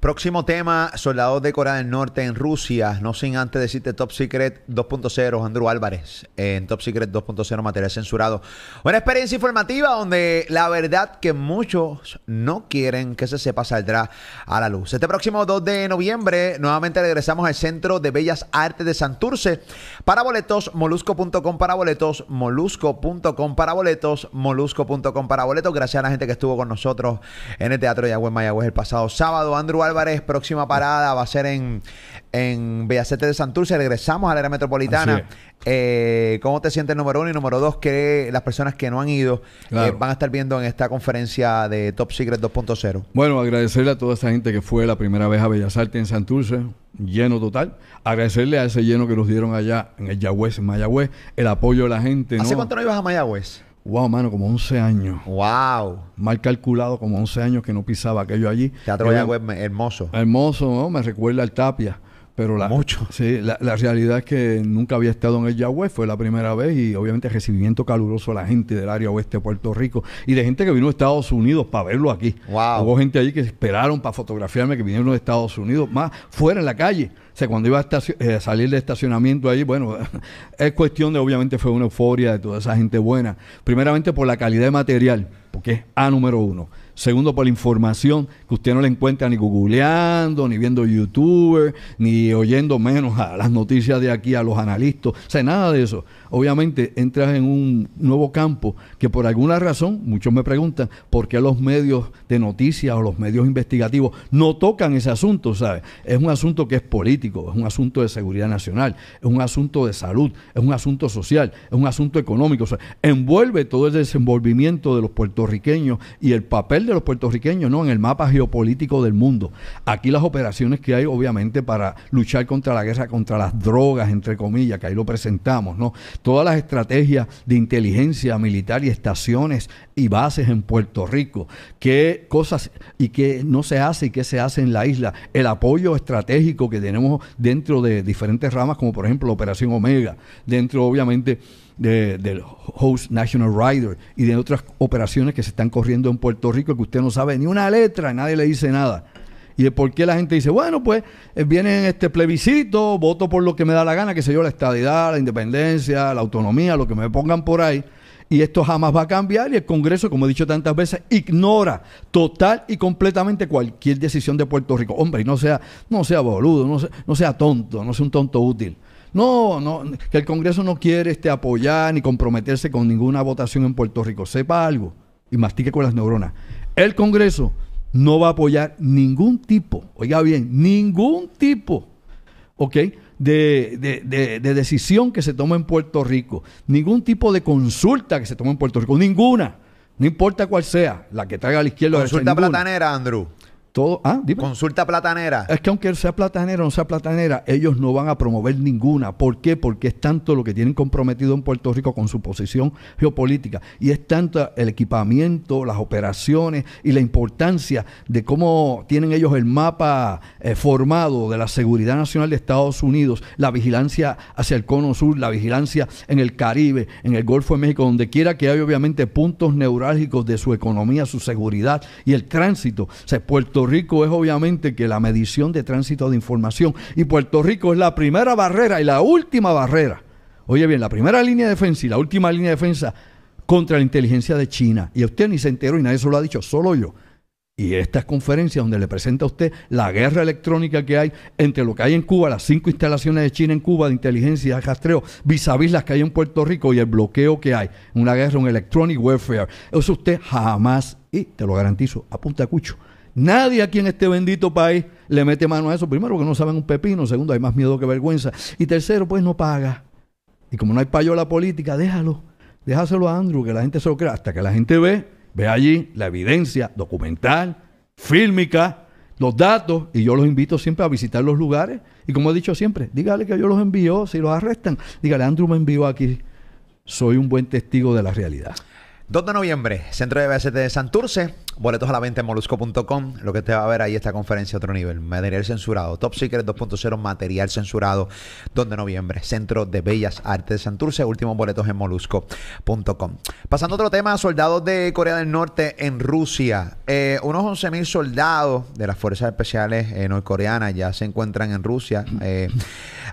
Próximo tema, soldados de Corea del Norte en Rusia. No sin antes decirte Top Secret 2.0, Andrew Álvarez, en Top Secret 2.0, material censurado. Una experiencia informativa donde la verdad que muchos no quieren que se sepa saldrá a la luz. Este próximo 2 de noviembre, nuevamente regresamos al Centro de Bellas Artes de Santurce. Para boletos, molusco.com para boletos, molusco.com para boletos, molusco.com para boletos. Gracias a la gente que estuvo con nosotros en el Teatro de Yagüe Mayagüez el pasado sábado. Andrew Álvarez Álvarez, próxima parada va a ser en, en Bellacete de Santurce. Regresamos a la área metropolitana. Eh, ¿Cómo te sientes número uno y número dos? que las personas que no han ido eh, van a estar viendo en esta conferencia de Top Secret 2.0? Bueno, agradecerle a toda esa gente que fue la primera vez a Bellas Artes en Santurce, lleno total. Agradecerle a ese lleno que nos dieron allá en el Yagüez, en Mayagüez, el apoyo de la gente. ¿Hace cuánto no ibas a Mayagüez? Wow, mano, como 11 años. Wow. Mal calculado, como 11 años que no pisaba aquello allí. Teatro de hermoso. Hermoso, ¿no? Me recuerda al Tapia. Pero la, Mucho. *laughs* Sí, la, realidad es que nunca había estado en el Yahweh, fue la primera vez y obviamente recibimiento caluroso a la gente del área oeste de Puerto Rico y de gente que vino de Estados Unidos para verlo aquí. Wow. Hubo gente allí que esperaron para fotografiarme, que vinieron de Estados Unidos, más fuera en la calle cuando iba a eh, salir de estacionamiento ahí, bueno, *laughs* es cuestión de, obviamente, fue una euforia de toda esa gente buena. Primeramente por la calidad de material, porque es A número uno. Segundo, por la información que usted no le encuentra ni googleando, ni viendo youtuber ni oyendo menos a las noticias de aquí, a los analistas. O sea, nada de eso obviamente entras en un nuevo campo que por alguna razón, muchos me preguntan, ¿por qué los medios de noticias o los medios investigativos no tocan ese asunto? ¿sabes? Es un asunto que es político, es un asunto de seguridad nacional, es un asunto de salud, es un asunto social, es un asunto económico. O envuelve todo el desenvolvimiento de los puertorriqueños y el papel de los puertorriqueños ¿no? en el mapa geopolítico del mundo. Aquí las operaciones que hay, obviamente, para luchar contra la guerra, contra las drogas, entre comillas, que ahí lo presentamos, ¿no? todas las estrategias de inteligencia militar y estaciones y bases en Puerto Rico, qué cosas y qué no se hace y qué se hace en la isla, el apoyo estratégico que tenemos dentro de diferentes ramas, como por ejemplo la Operación Omega, dentro obviamente de, del Host National Rider y de otras operaciones que se están corriendo en Puerto Rico que usted no sabe ni una letra, nadie le dice nada y es por qué la gente dice, bueno, pues eh, viene este plebiscito, voto por lo que me da la gana, que sé yo, la estadidad, la independencia, la autonomía, lo que me pongan por ahí. Y esto jamás va a cambiar y el Congreso, como he dicho tantas veces, ignora total y completamente cualquier decisión de Puerto Rico. Hombre, y no sea, no sea boludo, no sea, tonto, no sea un tonto útil. No, no, que el Congreso no quiere este, apoyar ni comprometerse con ninguna votación en Puerto Rico. Sepa algo y mastique con las neuronas. El Congreso no va a apoyar ningún tipo, oiga bien, ningún tipo, ¿ok? De, de, de, decisión que se tome en Puerto Rico, ningún tipo de consulta que se tome en Puerto Rico, ninguna, no importa cuál sea, la que traiga a la izquierda. Consulta platanera, Andrew todo, ah, Consulta platanera. Es que aunque sea platanera o no sea platanera, ellos no van a promover ninguna. ¿Por qué? Porque es tanto lo que tienen comprometido en Puerto Rico con su posición geopolítica y es tanto el equipamiento, las operaciones y la importancia de cómo tienen ellos el mapa eh, formado de la seguridad nacional de Estados Unidos, la vigilancia hacia el cono sur, la vigilancia en el Caribe, en el Golfo de México, donde quiera que haya obviamente puntos neurálgicos de su economía, su seguridad y el tránsito. se Puerto Rico es obviamente que la medición de tránsito de información. Y Puerto Rico es la primera barrera y la última barrera. Oye bien, la primera línea de defensa y la última línea de defensa contra la inteligencia de China. Y usted ni se enteró y nadie se lo ha dicho, solo yo. Y esta es conferencia donde le presenta a usted la guerra electrónica que hay entre lo que hay en Cuba, las cinco instalaciones de China en Cuba de inteligencia de rastreo, vis a vis las que hay en Puerto Rico y el bloqueo que hay. Una guerra, un electronic warfare. Eso usted jamás, y te lo garantizo, apunta a cucho, Nadie aquí en este bendito país le mete mano a eso. Primero, porque no saben un pepino. Segundo, hay más miedo que vergüenza. Y tercero, pues no paga. Y como no hay payo la política, déjalo. Déjaselo a Andrew, que la gente se lo crea. Hasta que la gente ve, ve allí la evidencia documental, fílmica, los datos. Y yo los invito siempre a visitar los lugares. Y como he dicho siempre, dígale que yo los envío. Si los arrestan, dígale, Andrew me envió aquí. Soy un buen testigo de la realidad. 2 de noviembre, Centro de BST de Santurce, boletos a la venta en molusco.com, lo que te va a ver ahí esta conferencia a otro nivel, material censurado, Top Secret 2.0, material censurado, 2 de noviembre, Centro de Bellas Artes de Santurce, últimos boletos en molusco.com. Pasando a otro tema, soldados de Corea del Norte en Rusia, eh, unos 11.000 soldados de las Fuerzas Especiales eh, Norcoreanas ya se encuentran en Rusia. Eh,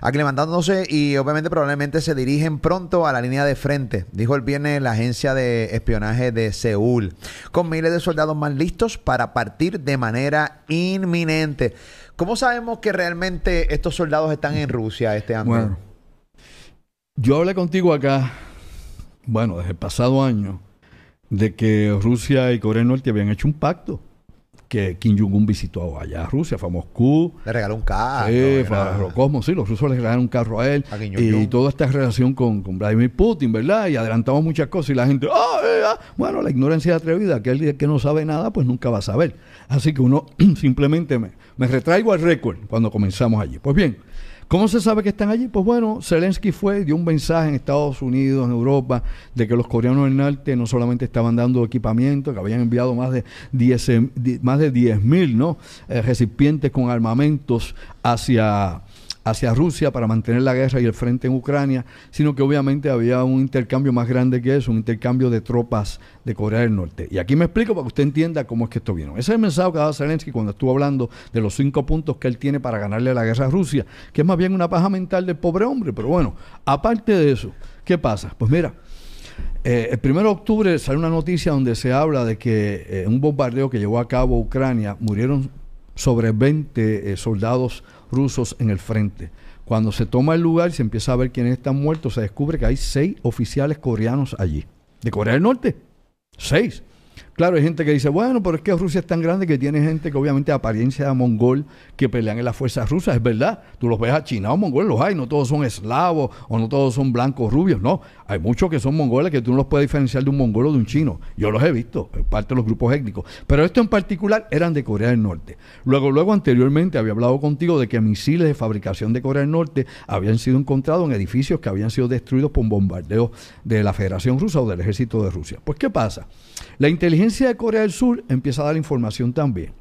aclimatándose y obviamente probablemente se dirigen pronto a la línea de frente, dijo el viernes la agencia de espionaje de Seúl, con miles de soldados más listos para partir de manera inminente. ¿Cómo sabemos que realmente estos soldados están en Rusia este año? Bueno, yo hablé contigo acá, bueno, desde el pasado año, de que Rusia y Corea del Norte habían hecho un pacto que Kim Jong-un visitó allá a Rusia, fue a Le regaló un carro. Sí, los rusos le regalaron un carro a él. y toda esta relación con, Vladimir Putin, ¿verdad? Y adelantamos muchas cosas y la gente, ¡Ah, eh, ah". bueno, la ignorancia es atrevida, aquel que no sabe nada, pues nunca va a saber. Así que uno *clears throat* simplemente me, me retraigo al récord cuando comenzamos allí. Pues bien, ¿Cómo se sabe que están allí? Pues bueno, Zelensky fue, dio un mensaje en Estados Unidos, en Europa, de que los coreanos del norte no solamente estaban dando equipamiento, que habían enviado más de 10 mil ¿no? Eh, recipientes con armamentos hacia hacia Rusia para mantener la guerra y el frente en Ucrania, sino que obviamente había un intercambio más grande que eso, un intercambio de tropas de Corea del Norte. Y aquí me explico para que usted entienda cómo es que esto vino. Ese es el mensaje que daba Zelensky cuando estuvo hablando de los cinco puntos que él tiene para ganarle la guerra a Rusia, que es más bien una paja mental del pobre hombre. Pero bueno, aparte de eso, ¿qué pasa? Pues mira, eh, el 1 de octubre sale una noticia donde se habla de que eh, un bombardeo que llevó a cabo Ucrania murieron sobre 20 eh, soldados rusos en el frente. Cuando se toma el lugar y se empieza a ver quiénes están muertos, se descubre que hay seis oficiales coreanos allí. De Corea del Norte. Seis. Claro, hay gente que dice, bueno, pero es que Rusia es tan grande que tiene gente que obviamente apariencia de mongol que pelean en las fuerzas rusas. Es verdad, tú los ves a China mongoles, los hay, no todos son eslavos o no todos son blancos rubios, no. Hay muchos que son mongoles que tú no los puedes diferenciar de un mongolo o de un chino. Yo los he visto, parte de los grupos étnicos. Pero esto en particular eran de Corea del Norte. Luego, luego anteriormente había hablado contigo de que misiles de fabricación de Corea del Norte habían sido encontrados en edificios que habían sido destruidos por bombardeo de la Federación Rusa o del ejército de Rusia. Pues, ¿qué pasa? La inteligencia agencia de Corea del Sur empieza a dar información también.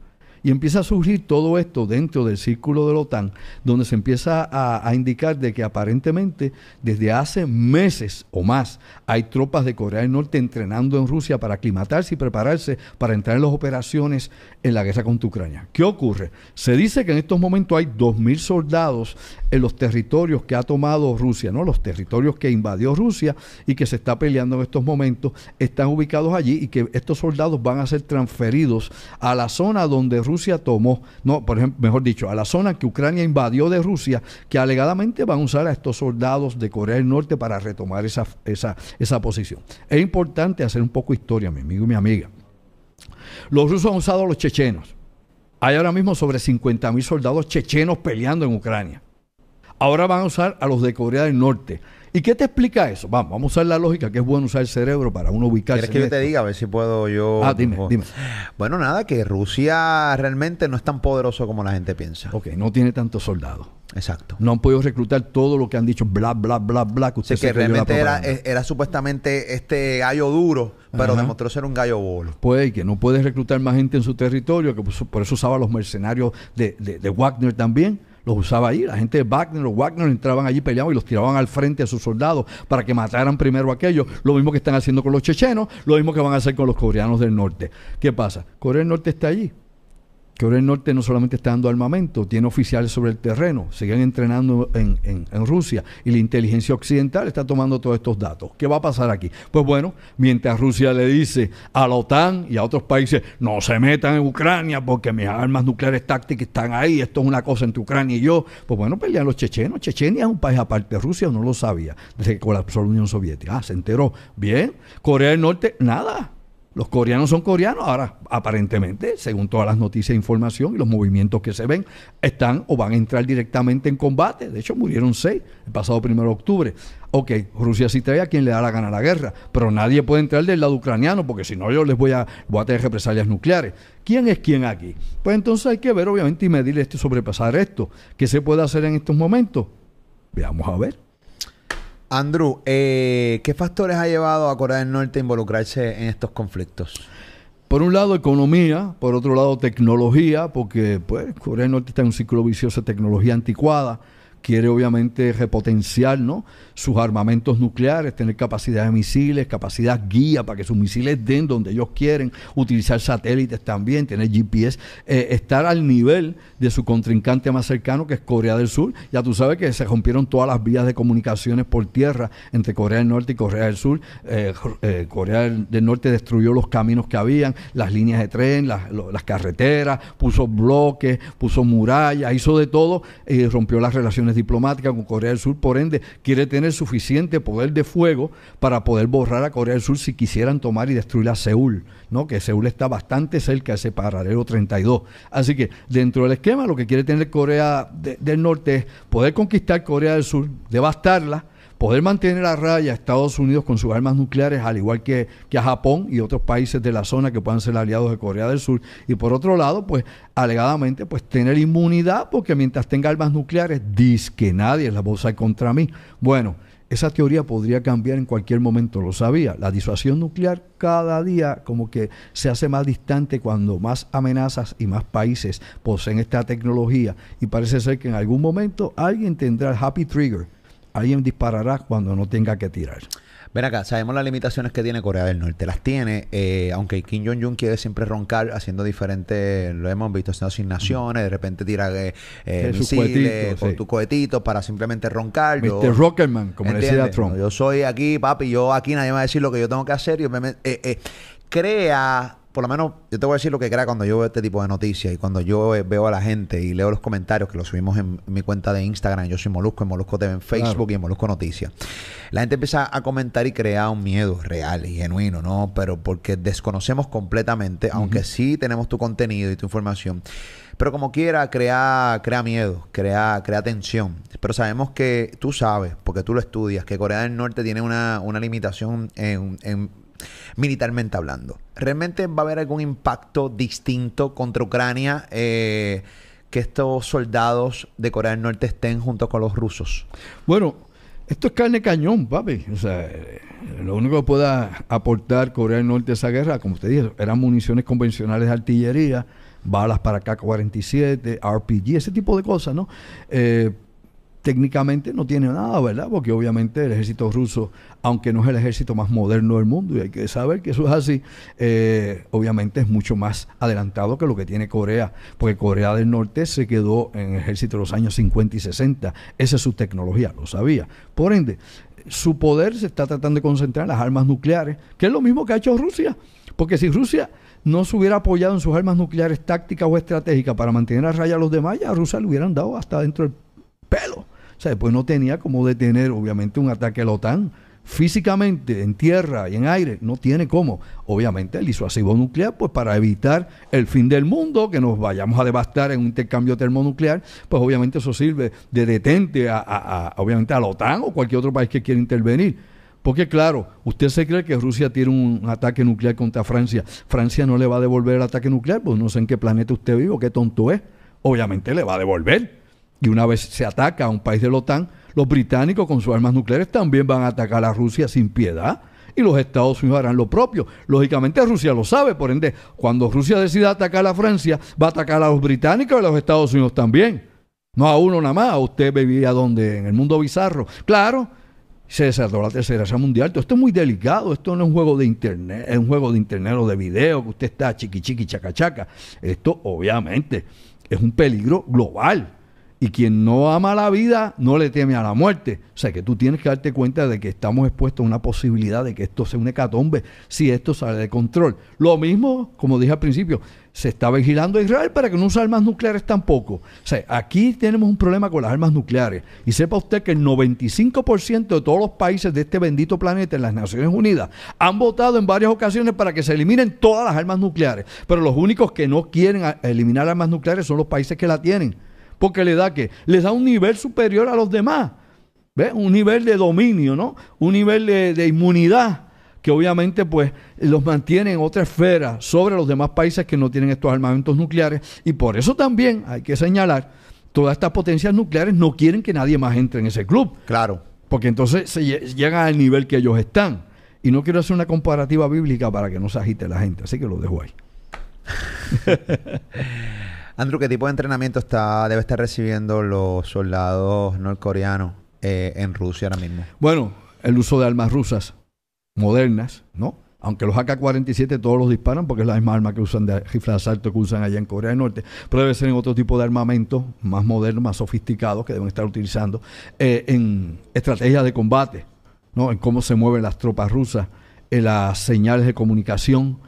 Y empieza a surgir todo esto dentro del círculo de la OTAN, donde se empieza a, indicar de que aparentemente desde hace meses o más hay tropas de Corea del Norte entrenando en Rusia para aclimatarse y prepararse para entrar en las operaciones en la guerra contra Ucrania. ¿Qué ocurre? Se dice que en estos momentos hay 2.000 soldados en los territorios que ha tomado Rusia, ¿no? Los territorios que invadió Rusia y que se está peleando en estos momentos están ubicados allí y que estos soldados van a ser transferidos a la zona donde Rusia tomó, no, por ejemplo, mejor dicho, a la zona que Ucrania invadió de Rusia, que alegadamente van a usar a estos soldados de Corea del Norte para retomar esa, esa posición. Es importante hacer un poco de historia, mi amigo y mi amiga. Los rusos han usado a los chechenos. Hay ahora mismo sobre 50.000 soldados chechenos peleando en Ucrania. Ahora van a usar a los de Corea del Norte. ¿Y qué te explica eso? Vamos, vamos a usar la lógica, que es bueno usar el cerebro para uno ubicarse. ¿Quieres que yo te diga? A ver si puedo yo... Ah, dime, dime. Bueno, nada, que Rusia realmente no es tan poderoso como la gente piensa. Ok, no tiene tantos soldados. Exacto. No han podido reclutar todo lo que han dicho, bla, bla, bla, bla. Que, usted que realmente era, era, supuestamente este gallo duro, pero demostró ser un gallo bolo. Puede que no puede reclutar más gente en su territorio, que pues, por eso usaba los mercenarios de, de, de Wagner también los usaba ahí, La gente de Wagner, los Wagner entraban allí, peleaban y los tiraban al frente a sus soldados para que mataran primero a aquellos. Lo mismo que están haciendo con los chechenos, lo mismo que van a hacer con los coreanos del norte. ¿Qué pasa? Corea del Norte está allí. Corea del Norte no solamente está dando armamento, tiene oficiales sobre el terreno, siguen entrenando en, Rusia y la inteligencia occidental está tomando todos estos datos. ¿Qué va a pasar aquí? Pues bueno, mientras Rusia le dice a la OTAN y a otros países, no se metan en Ucrania porque mis armas nucleares tácticas están ahí, esto es una cosa entre Ucrania y yo, pues bueno, pelean los chechenos. Chechenia es un país aparte, de Rusia no lo sabía desde que colapsó la Unión Soviética. Ah, se enteró. Bien, Corea del Norte, nada los coreanos son coreanos, ahora aparentemente, según todas las noticias e información y los movimientos que se ven, están o van a entrar directamente en combate. De hecho, murieron seis el pasado 1 de octubre. Ok, Rusia sí trae a quien le da la gana a la guerra, pero nadie puede entrar del lado ucraniano porque si no yo les voy a, voy a tener represalias nucleares. ¿Quién es quién aquí? Pues entonces hay que ver obviamente y medir esto y sobrepasar esto. ¿Qué se puede hacer en estos momentos? Veamos a ver. Andrew, eh, ¿qué factores ha llevado a Corea del Norte a involucrarse en estos conflictos? Por un lado, economía, por otro lado, tecnología, porque pues, Corea del Norte está en un ciclo vicioso de tecnología anticuada quiere obviamente repotenciar ¿no? sus armamentos nucleares, tener capacidad de misiles, capacidad guía para que sus misiles den donde ellos quieren, utilizar satélites también, tener GPS, eh, estar al nivel de su contrincante más cercano que es Corea del Sur. Ya tú sabes que se rompieron todas las vías de comunicaciones por tierra entre Corea del Norte y Corea del Sur. Eh, eh, Corea del Norte destruyó los caminos que habían, las líneas de tren, las, las carreteras, puso bloques, puso murallas, hizo de todo y rompió las relaciones diplomática diplomáticas con Corea del Sur, por ende, quiere tener suficiente poder de fuego para poder borrar a Corea del Sur si quisieran tomar y destruir a Seúl, ¿no? Que Seúl está bastante cerca de ese paralelo 32. Así que dentro del esquema lo que quiere tener Corea del Norte es poder conquistar Corea del Sur, devastarla, poder mantener a raya a Estados Unidos con sus armas nucleares, al igual que, que a Japón y otros países de la zona que puedan ser aliados de Corea del Sur. Y por otro lado, pues alegadamente, pues tener inmunidad, porque mientras tenga armas nucleares, dice que nadie las va a contra mí. Bueno, esa teoría podría cambiar en cualquier momento, lo sabía. La disuasión nuclear cada día como que se hace más distante cuando más amenazas y más países poseen esta tecnología. Y parece ser que en algún momento alguien tendrá el happy trigger alguien disparará cuando no tenga que tirar. Ven acá, sabemos las limitaciones que tiene Corea del Norte. Las tiene, eh, aunque Kim Jong-un quiere siempre roncar haciendo diferentes, lo hemos visto, haciendo asignaciones, de repente tira eh, eh misiles con tu cohetito para simplemente roncar. Mr. Yo, Rockerman, como decía Trump. yo soy aquí, papi, yo aquí nadie me va a decir lo que yo tengo que hacer. Y me, eh, crea por lo menos, yo te voy a decir lo que crea cuando yo veo este tipo de noticias y cuando yo eh, veo a la gente y leo los comentarios que los subimos en mi cuenta de Instagram, yo soy Molusco, en Molusco TV en Facebook y en Molusco Noticias. La gente empieza a comentar y crea un miedo real y genuino, ¿no? Pero porque desconocemos completamente, aunque sí tenemos tu contenido y tu información, pero como quiera, crea, crea miedo, crea, crea tensión. Pero sabemos que tú sabes, porque tú lo estudias, que Corea del Norte tiene una, limitación en militarmente hablando. ¿Realmente va a haber algún impacto distinto contra Ucrania eh, que estos soldados de Corea del Norte estén junto con los rusos? Bueno, esto es carne cañón, papi. O sea, lo único que pueda aportar Corea del Norte a esa guerra, como usted dijo, eran municiones convencionales de artillería, balas para K-47, RPG, ese tipo de cosas, ¿no? Eh, técnicamente no tiene nada, ¿verdad? Porque obviamente el ejército ruso, aunque no es el ejército más moderno del mundo, y hay que saber que eso es así, eh, obviamente es mucho más adelantado que lo que tiene Corea, porque Corea del Norte se quedó en el ejército de los años 50 y 60, esa es su tecnología, lo sabía. Por ende, su poder se está tratando de concentrar en las armas nucleares, que es lo mismo que ha hecho Rusia, porque si Rusia no se hubiera apoyado en sus armas nucleares tácticas o estratégicas para mantener a raya a los demás, ya a Rusia le hubieran dado hasta dentro del pelo. O sea, después no tenía cómo detener, obviamente, un ataque a la OTAN. Físicamente, en tierra y en aire, no tiene cómo. Obviamente, el disuasivo nuclear, pues para evitar el fin del mundo, que nos vayamos a devastar en un intercambio termonuclear, pues obviamente eso sirve de detente a, obviamente a la OTAN o cualquier otro país que quiera intervenir. Porque claro, usted se cree que Rusia tiene un ataque nuclear contra Francia. Francia no le va a devolver el ataque nuclear, pues no sé en qué planeta usted vive, qué tonto es. Obviamente le va a devolver. Y una vez se ataca a un país de la OTAN, los británicos con sus armas nucleares también van a atacar a Rusia sin piedad. Y los Estados Unidos harán lo propio. Lógicamente Rusia lo sabe, por ende, cuando Rusia decida atacar a Francia, va a atacar a los británicos y a los Estados Unidos también. No a uno nada más, usted vivía donde, en el mundo bizarro. Claro, se desató la tercera guerra mundial. esto es muy delicado, esto no es un juego de internet, es un juego de internet o de video que usted está chiqui chiqui chaca chaca. Esto obviamente es un peligro global. Y quien no ama la vida no le teme a la muerte. O sea que tú tienes que darte cuenta de que estamos expuestos a una posibilidad de que esto sea un hecatombe si esto sale de control. Lo mismo, como dije al principio, se está vigilando a Israel para que no use armas nucleares tampoco. O sea, aquí tenemos un problema con las armas nucleares. Y sepa usted que el 95% de todos los países de este bendito planeta en las Naciones Unidas han votado en varias ocasiones para que se eliminen todas las armas nucleares. Pero los únicos que no quieren eliminar armas nucleares son los países que la tienen porque le da que les da un nivel superior a los demás. ¿ve? Un nivel de dominio, ¿no? Un nivel de, inmunidad que obviamente pues los mantiene en otra esfera sobre los demás países que no tienen estos armamentos nucleares y por eso también hay que señalar todas estas potencias nucleares no quieren que nadie más entre en ese club. Claro. Porque entonces se llegan al nivel que ellos están. Y no quiero hacer una comparativa bíblica para que no se agite la gente, así que lo dejo ahí. *laughs* Andrew, ¿qué tipo de entrenamiento está, debe estar recibiendo los soldados norcoreanos eh, en Rusia ahora mismo? Bueno, el uso de armas rusas modernas, ¿no? Aunque los AK-47 todos los disparan porque es la misma arma que usan de rifle de asalto que usan allá en Corea del Norte. Pero debe ser en otro tipo de armamento más moderno, más sofisticado que deben estar utilizando eh, en estrategias de combate, ¿no? En cómo se mueven las tropas rusas, en las señales de comunicación,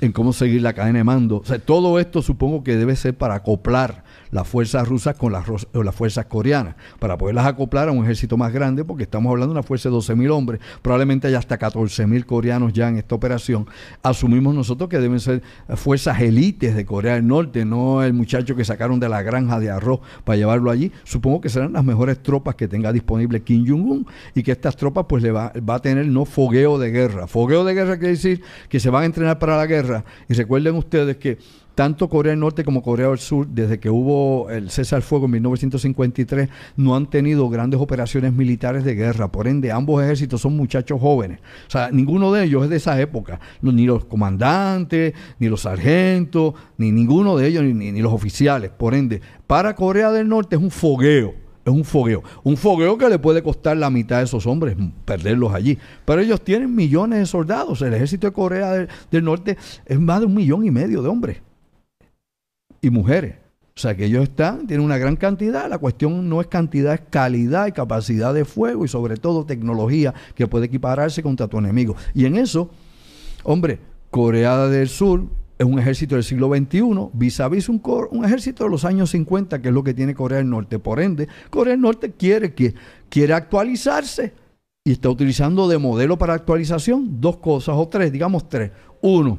en cómo seguir la cadena de mando. sea, todo esto supongo que debe ser para acoplar las fuerzas rusas con las, o las fuerzas coreanas, para poderlas acoplar a un ejército más grande, porque estamos hablando de una fuerza de 12.000 hombres, probablemente haya hasta 14.000 coreanos ya en esta operación. Asumimos nosotros que deben ser fuerzas élites de Corea del Norte, no el muchacho que sacaron de la granja de arroz para llevarlo allí. Supongo que serán las mejores tropas que tenga disponible Kim Jong-un y que estas tropas pues le va, a tener no fogueo de guerra. Fogueo de guerra quiere decir que se van a entrenar para la guerra y recuerden ustedes que tanto Corea del Norte como Corea del Sur, desde que hubo el cese al fuego en 1953, no han tenido grandes operaciones militares de guerra. Por ende, ambos ejércitos son muchachos jóvenes. O sea, ninguno de ellos es de esa época. Ni los comandantes, ni los sargentos, ni ninguno de ellos, ni los oficiales. Por ende, para Corea del Norte es un fogueo es un fogueo. Un fogueo que le puede costar la mitad de esos hombres perderlos allí. Pero ellos tienen millones de soldados. El ejército de Corea del, Norte es más de un millón y medio de hombres y mujeres. O sea que ellos están, tienen una gran cantidad. La cuestión no es cantidad, es calidad y capacidad de fuego y sobre todo tecnología que puede equipararse contra tu enemigo. Y en eso, hombre, Corea del Sur es un ejército del siglo XXI, vis a vis un, un, ejército de los años 50, que es lo que tiene Corea del Norte. Por ende, Corea del Norte quiere, que, quiere actualizarse y está utilizando de modelo para actualización dos cosas o tres, digamos tres. Uno,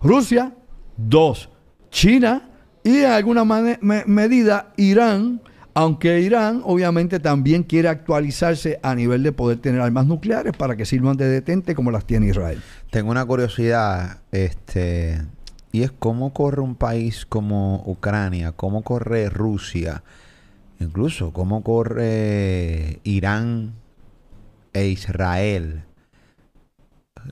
Rusia. Dos, China. Y en alguna medida Irán, aunque Irán obviamente también quiere actualizarse a nivel de poder tener armas nucleares para que sirvan de detente como las tiene Israel. Tengo una curiosidad, este, y es cómo corre un país como Ucrania, cómo corre Rusia, incluso cómo corre Irán e Israel,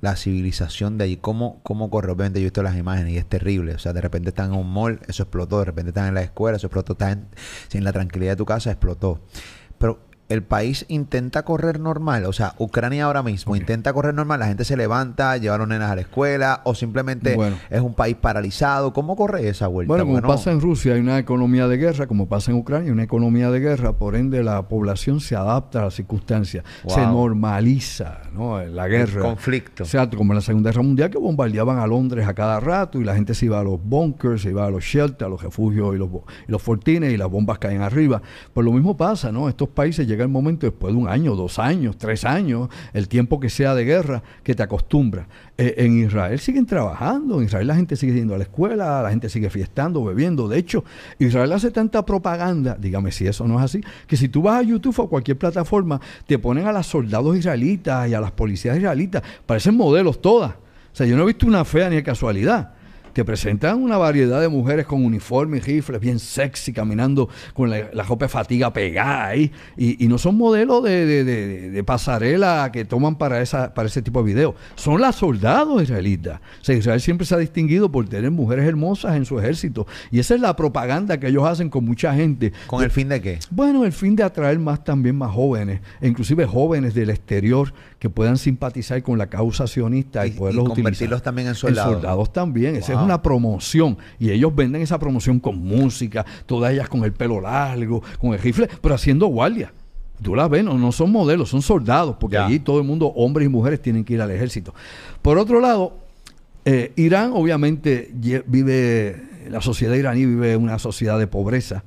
la civilización de allí, cómo, cómo corre. Obviamente yo he visto las imágenes y es terrible. O sea, de repente están en un mall, eso explotó, de repente están en la escuela, eso explotó, están sin la tranquilidad de tu casa, explotó. Pero el país intenta correr normal, o sea, Ucrania ahora mismo intenta correr normal, la gente se levanta, lleva a los nenas a la escuela o simplemente es un país paralizado. ¿Cómo corre esa vuelta? Bueno, como pasa en Rusia, hay una economía de guerra, como pasa en Ucrania, una economía de guerra, por ende la población se adapta a las circunstancias, se normaliza ¿no? la guerra. El conflicto. O sea, como en la Segunda Guerra Mundial que bombardeaban a Londres a cada rato y la gente se iba a los bunkers, se iba a los shelters, a los refugios y los, y los fortines y las bombas caen arriba. Pues lo mismo pasa, ¿no? Estos países llegan el momento, después de un año, dos años, tres años, el tiempo que sea de guerra, que te acostumbras. Eh, en Israel siguen trabajando, en Israel la gente sigue yendo a la escuela, la gente sigue fiestando, bebiendo. De hecho, Israel hace tanta propaganda, dígame si eso no es así, que si tú vas a YouTube o a cualquier plataforma, te ponen a los soldados israelitas y a las policías israelitas, parecen modelos todas. O sea, yo no he visto una fea ni de casualidad te presentan una variedad de mujeres con uniformes, rifles, bien sexy, caminando con la, la fatiga pegada ahí. Y, no son modelos de, pasarela que toman para, esa, para ese tipo de videos. Son las soldados israelitas. Israel siempre se ha distinguido por tener mujeres hermosas en su ejército. Y esa es la propaganda que ellos hacen con mucha gente. ¿Con el fin de qué? Bueno, el fin de atraer más también más jóvenes, e inclusive jóvenes del exterior que puedan simpatizar con la causa sionista y, poderlos y convertirlos también en soldados. soldados también. Ese es una promoción. Y ellos venden esa promoción con música, todas ellas con el pelo largo, con el rifle, pero haciendo guardia. Tú la ves, no, no son modelos, son soldados, porque allí todo el mundo, hombres y mujeres, tienen que ir al ejército. Por otro lado, eh, Irán obviamente vive, la sociedad iraní vive una sociedad de pobreza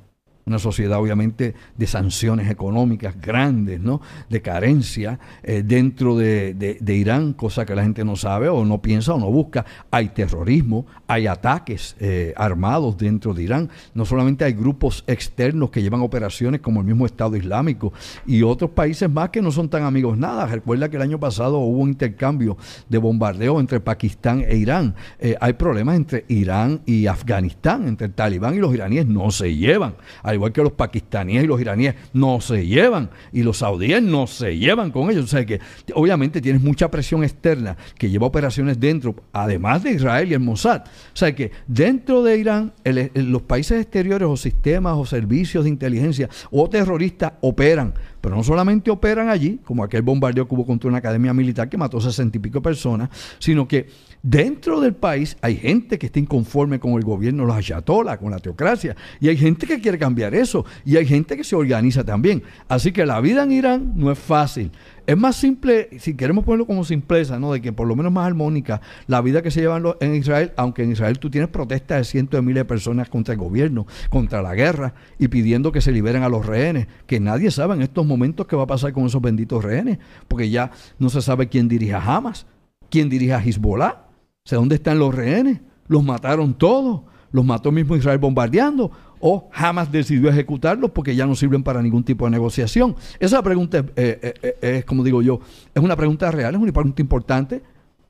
una sociedad obviamente de sanciones económicas grandes, ¿no? de carencia eh, dentro de, Irán, cosa que la gente no sabe o no piensa o no busca. Hay terrorismo, hay ataques eh, armados dentro de Irán, no solamente hay grupos externos que llevan operaciones como el mismo Estado Islámico y otros países más que no son tan amigos nada. Recuerda que el año pasado hubo un intercambio de bombardeo entre Pakistán e Irán. Eh, hay problemas entre Irán y Afganistán, entre el talibán y los iraníes no se llevan igual que los pakistaníes y los iraníes, no se llevan, y los saudíes no se llevan con ellos. O sea que obviamente tienes mucha presión externa que lleva operaciones dentro, además de Israel y el Mossad. O sea que dentro de Irán, los países exteriores o sistemas o servicios de inteligencia o terroristas operan, pero no solamente operan allí, como aquel bombardeo que hubo contra una academia militar que mató sesenta y pico personas, sino que Dentro del país hay gente que está inconforme con el gobierno, los ayatolas, con la teocracia, y hay gente que quiere cambiar eso, y hay gente que se organiza también. Así que la vida en Irán no es fácil. Es más simple, si queremos ponerlo como simpleza, ¿no? De que por lo menos más armónica, la vida que se lleva en Israel, aunque en Israel tú tienes protestas de cientos de miles de personas contra el gobierno, contra la guerra, y pidiendo que se liberen a los rehenes, que nadie sabe en estos momentos qué va a pasar con esos benditos rehenes, porque ya no se sabe quién dirige a Hamas, quién dirige a Hezbollah ¿dónde están los rehenes? Los mataron todos. Los mató mismo Israel bombardeando. O jamás decidió ejecutarlos porque ya no sirven para ningún tipo de negociación. Esa pregunta eh, eh, eh, es, como digo yo, es una pregunta real, es una pregunta importante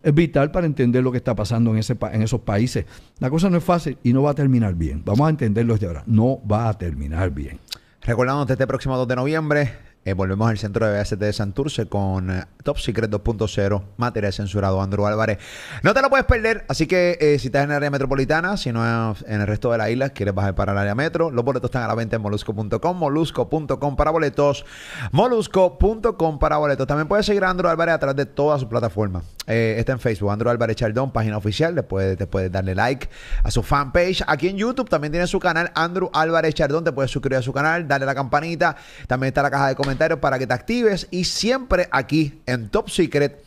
es vital para entender lo que está pasando en, esos países. La cosa no es fácil y no va a terminar bien. Vamos a entenderlo desde ahora. No va a terminar bien. de este próximo 2 de noviembre, eh, volvemos al centro de BST de Santurce con eh, Top Secret 2.0, material censurado, Andrew Álvarez. No te lo puedes perder, así que eh, si estás en el área metropolitana, si no en el resto de la isla, quieres bajar para el área metro, los boletos están a la venta en molusco.com, molusco.com para boletos, molusco.com para boletos. También puedes seguir a Andrew Álvarez a través de todas sus plataformas. está en Facebook, Andrew Álvarez Chardón página oficial, te puedes, te darle like a su fanpage. Aquí en YouTube también tiene su canal, Andrew Álvarez Chardón te puedes suscribir a su canal, darle la campanita, también está la caja de comentarios para que te actives y siempre aquí en Top Secret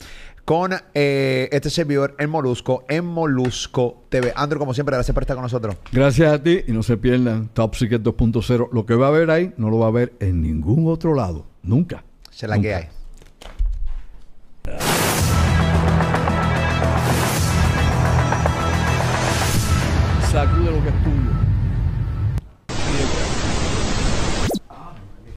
con eh, este servidor en Molusco, en Molusco TV. Andrew, como siempre, gracias por estar con nosotros. Gracias a ti y no se pierdan Top Secret 2.0. Lo que va a haber ahí no lo va a ver en ningún otro lado. Nunca. Se la que hay.